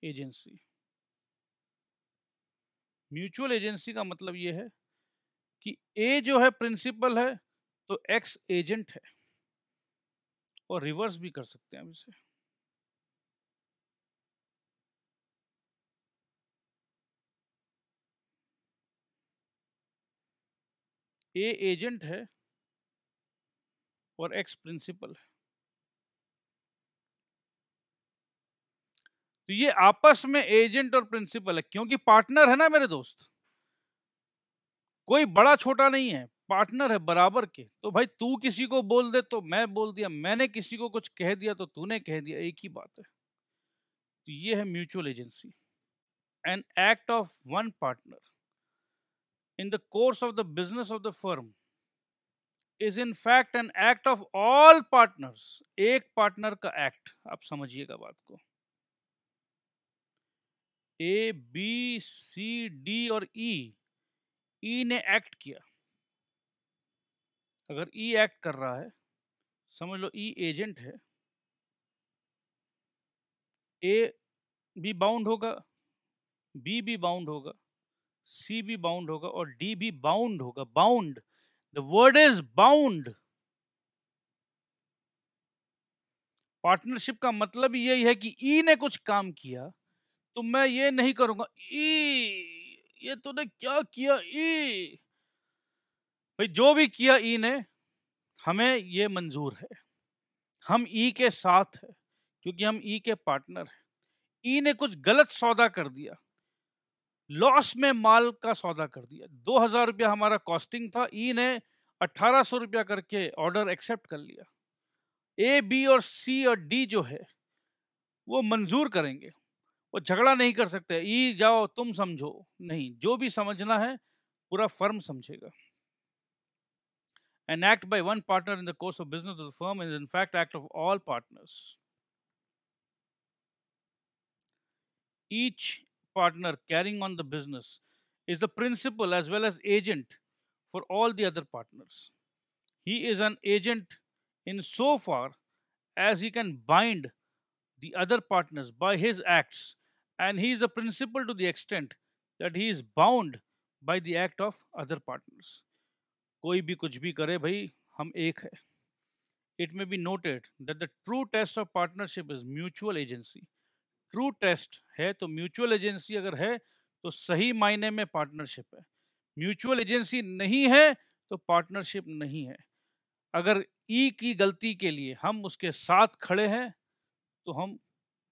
एजेंसी म्यूचुअल एजेंसी का मतलब यह है कि ए जो है प्रिंसिपल है तो एक्स एजेंट है और रिवर्स भी कर सकते हैं हम इसे ए एजेंट है और एक्स प्रिंसिपल है तो ये आपस में एजेंट और प्रिंसिपल है क्योंकि पार्टनर है ना मेरे दोस्त कोई बड़ा छोटा नहीं है पार्टनर है बराबर के तो भाई तू किसी को बोल दे तो मैं बोल दिया मैंने किसी को कुछ कह दिया तो तूने कह दिया एक ही बात है तो ये है mutual agency an act of one partner in the course of the business of the firm is in fact an act of all partners एक पार्टनर का एक्ट आप समझिएगा बात को ए बी सी डी और ई e, ई e ने एक्ट किया अगर ई e एक्ट कर रहा है समझ लो ई e एजेंट है ए भी बाउंड होगा बी भी बाउंड होगा सी भी बाउंड होगा और डी भी बाउंड होगा bound the word is bound partnership का मतलब यही है कि ई e ने कुछ काम किया तो मैं ये नहीं करूंगा ई ये तूने क्या किया ई भाई जो भी किया ई ने हमें ये मंजूर है हम ई के साथ है क्योंकि हम ई के पार्टनर हैं ई ने कुछ गलत सौदा कर दिया लॉस में माल का सौदा कर दिया दो हजार रुपया हमारा कॉस्टिंग था ई ने अट्ठारह सौ रुपया करके ऑर्डर एक्सेप्ट कर लिया ए बी और सी और डी जो है वो मंजूर करेंगे और झगड़ा नहीं कर सकते ई जाओ तुम समझो नहीं जो भी समझना है पूरा फर्म समझेगा an act by one partner in the course of business of the firm is in fact act of all partners each partner carrying on the business is the principal as well as agent for all the other partners he is an agent in so far as he can bind the other partners by his acts and he is a principal to the extent that he is bound by the act of other partners. koi bhi kuch bhi kare bhai hum ek hai It may be noted that the true test of partnership is mutual agency. True test hai to mutual agency agar hai to sahi मायने mein partnership hai mutual agency nahi hai to partnership nahi hai agar e की गलती के लिए हम उसके साथ खड़े हैं तो हम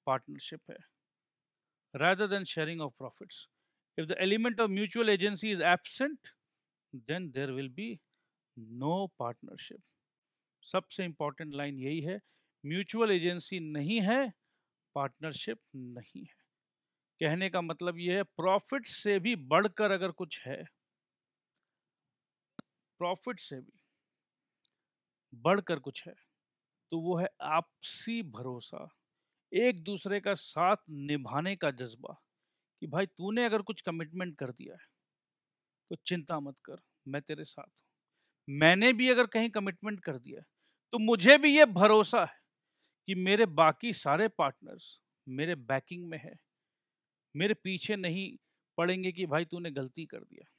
पार्टनरशिप है rather than sharing of profits. If the element of mutual agency is absent, then there will be no partnership. सबसे इम्पॉर्टेंट लाइन यही है म्यूचुअल एजेंसी नहीं है पार्टनरशिप नहीं है कहने का मतलब यह है प्रॉफिट से भी बढ़कर अगर कुछ है प्रॉफिट से भी बढ़कर कुछ है तो वो है आपसी भरोसा एक दूसरे का साथ निभाने का जज्बा कि भाई तूने अगर कुछ कमिटमेंट कर दिया है तो चिंता मत कर मैं तेरे साथ हूँ मैंने भी अगर कहीं कमिटमेंट कर दिया है तो मुझे भी ये भरोसा है कि मेरे बाकी सारे पार्टनर्स मेरे बैकिंग में है मेरे पीछे नहीं पड़ेंगे कि भाई तूने गलती कर दिया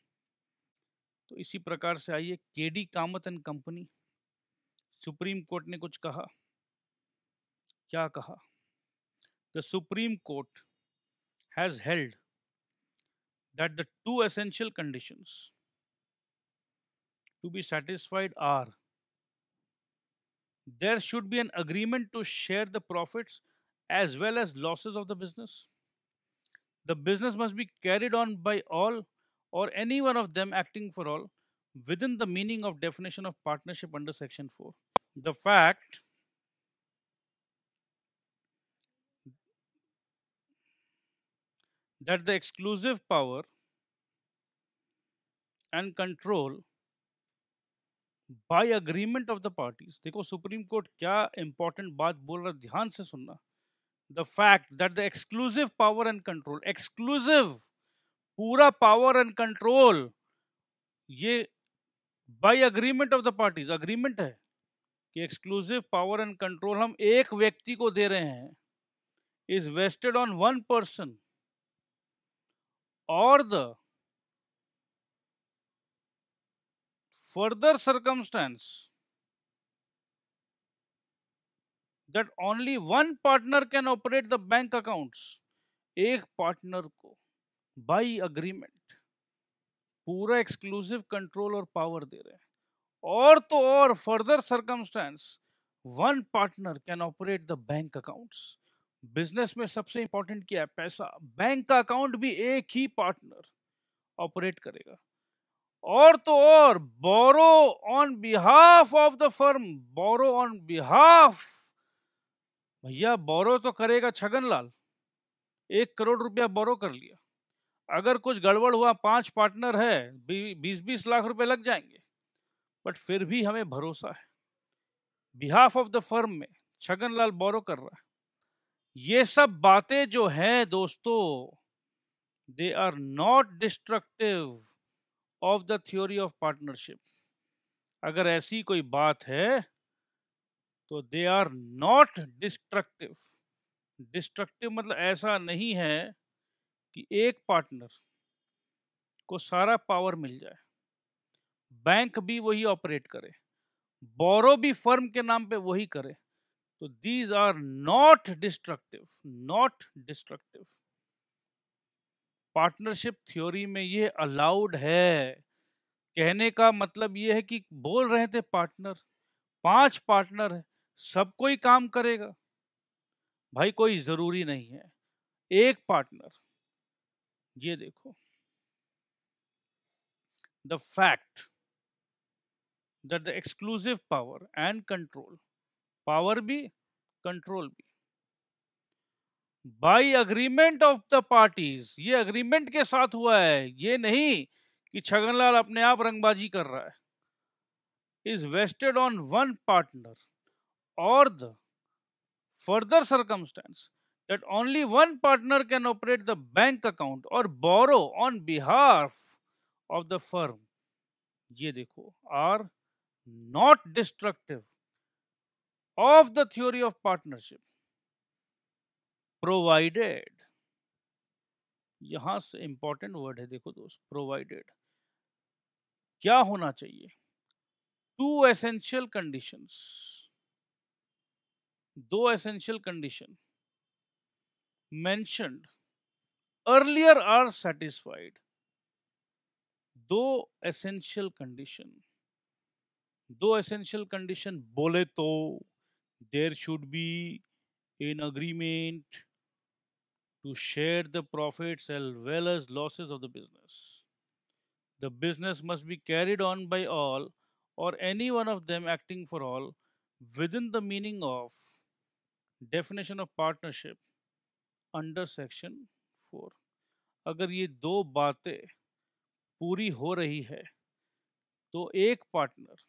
तो इसी प्रकार से आइए K D Kamath and company Supreme Court ने कुछ कहा क्या कहा the Supreme Court has held that the two essential conditions to be satisfied are there should be an agreement to share the profits as well as losses of the business. The business must be carried on by all or any one of them acting for all within the meaning of definition of partnership under section 4. The fact that the exclusive power and control by agreement of the parties देखो सुप्रीम कोर्ट क्या इंपॉर्टेंट बात बोल रहा ध्यान से सुनना the fact that the exclusive power and control exclusive पूरा पावर एंड कंट्रोल ये by agreement of the parties agreement है कि एक्सक्लूसिव पावर एंड कंट्रोल हम एक व्यक्ति को दे रहे हैं is vested on one person or the further circumstance that only one partner can operate the bank accounts एक पार्टनर को बाई अग्रीमेंट पूरा एक्सक्लूसिव कंट्रोल और पावर दे रहे हैं और तो और further circumstance one partner can operate the bank accounts business में सबसे इंपॉर्टेंट क्या है पैसा बैंक का अकाउंट भी एक ही पार्टनर ऑपरेट करेगा और तो और borrow on behalf of the firm borrow on behalf भैया बोरो तो करेगा छगन लाल एक करोड़ रुपया बोरो कर लिया अगर कुछ गड़बड़ हुआ पांच पार्टनर है बीस बीस लाख रुपए लग जाएंगे बट फिर भी हमें भरोसा है बिहाफ ऑफ द फर्म में छगन लाल बोरो कर रहा है ये सब बातें जो हैं दोस्तों they are not destructive of the theory of partnership अगर ऐसी कोई बात है तो they are not destructive destructive मतलब ऐसा नहीं है कि एक पार्टनर को सारा पावर मिल जाए बैंक भी वही ऑपरेट करे बोरो भी फर्म के नाम पे वही करे तो these are not destructive not destructive partnership theory में ये अलाउड है कहने का मतलब ये है कि बोल रहे थे पार्टनर पांच पार्टनर है सब कोई काम करेगा भाई कोई जरूरी नहीं है एक पार्टनर ये देखो the fact that the exclusive power and control power भी कंट्रोल भी by agreement of the parties ये अग्रीमेंट के साथ हुआ है ये नहीं कि छगनलाल अपने आप रंगबाजी कर रहा है is vested on one partner और the further circumstance that only one partner can operate the bank account और borrow on behalf of the firm ये देखो are not destructive of the theory of partnership provided यहां से इंपॉर्टेंट वर्ड है देखो दोस्त प्रोवाइडेड क्या होना चाहिए टू एसेंशियल कंडीशंस दो essential condition mentioned earlier are satisfied दो एसेंशियल कंडीशन दो एसेंशियल कंडीशन बोले तो there should be an agreement to share the profits as well as losses of the business. The business must be carried on by all or any one of them acting for all within the meaning of definition of partnership under section 4. अगर ये दो बातें पूरी हो रही है तो एक पार्टनर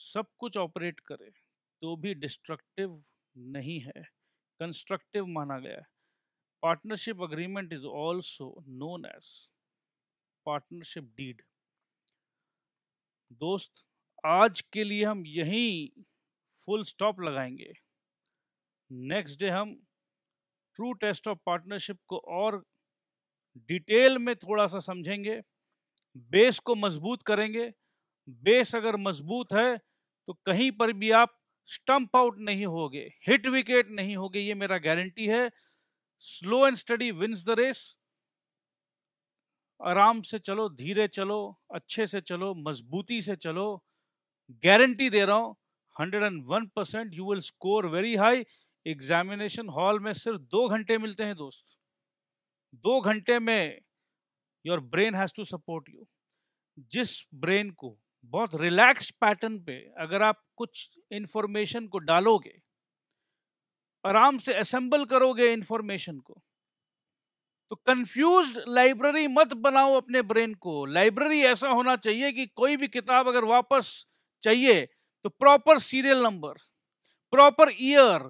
सब कुछ ऑपरेट करे तो भी डिस्ट्रक्टिव नहीं है कंस्ट्रक्टिव माना गया है partnership agreement is also known as partnership deed दोस्त आज के लिए हम यहीं फुल स्टॉप लगाएंगे नेक्स्ट डे हम ट्रू टेस्ट ऑफ पार्टनरशिप को और डिटेल में थोड़ा सा समझेंगे बेस को मजबूत करेंगे बेस अगर मजबूत है तो कहीं पर भी आप स्टंप आउट नहीं होगे हिट विकेट नहीं होगे ये मेरा गारंटी है slow and steady wins the race आराम से चलो धीरे चलो अच्छे से चलो मजबूती से चलो गारंटी दे रहा हूं hundred and one percent you will score very high examination hall में सिर्फ दो घंटे मिलते हैं दोस्त दो घंटे में your brain has to support you जिस ब्रेन को बहुत रिलैक्स पैटर्न पे अगर आप कुछ इंफॉर्मेशन को डालोगे आराम से असेंबल करोगे इंफॉर्मेशन को तो कंफ्यूज लाइब्रेरी मत बनाओ अपने ब्रेन को लाइब्रेरी ऐसा होना चाहिए कि कोई भी किताब अगर वापस चाहिए तो proper serial number proper year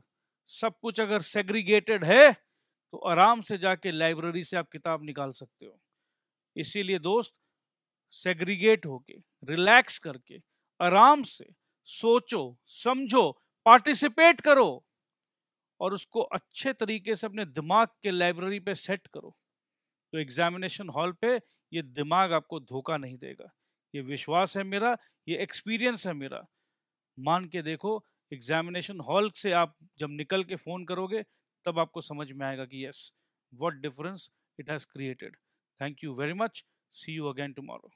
सब कुछ अगर सेग्रीगेटेड है तो आराम से जाके लाइब्रेरी से आप किताब निकाल सकते हो इसीलिए दोस्त सेग्रीगेट होके रिलैक्स करके आराम से सोचो समझो पार्टिसिपेट करो और उसको अच्छे तरीके से अपने दिमाग के लाइब्रेरी पे सेट करो तो एग्जामिनेशन हॉल पे ये दिमाग आपको धोखा नहीं देगा ये विश्वास है मेरा ये एक्सपीरियंस है मेरा मान के देखो एग्जामिनेशन हॉल से आप जब निकल के फ़ोन करोगे तब आपको समझ में आएगा कि yes what difference it has created thank you very much see you again tomorrow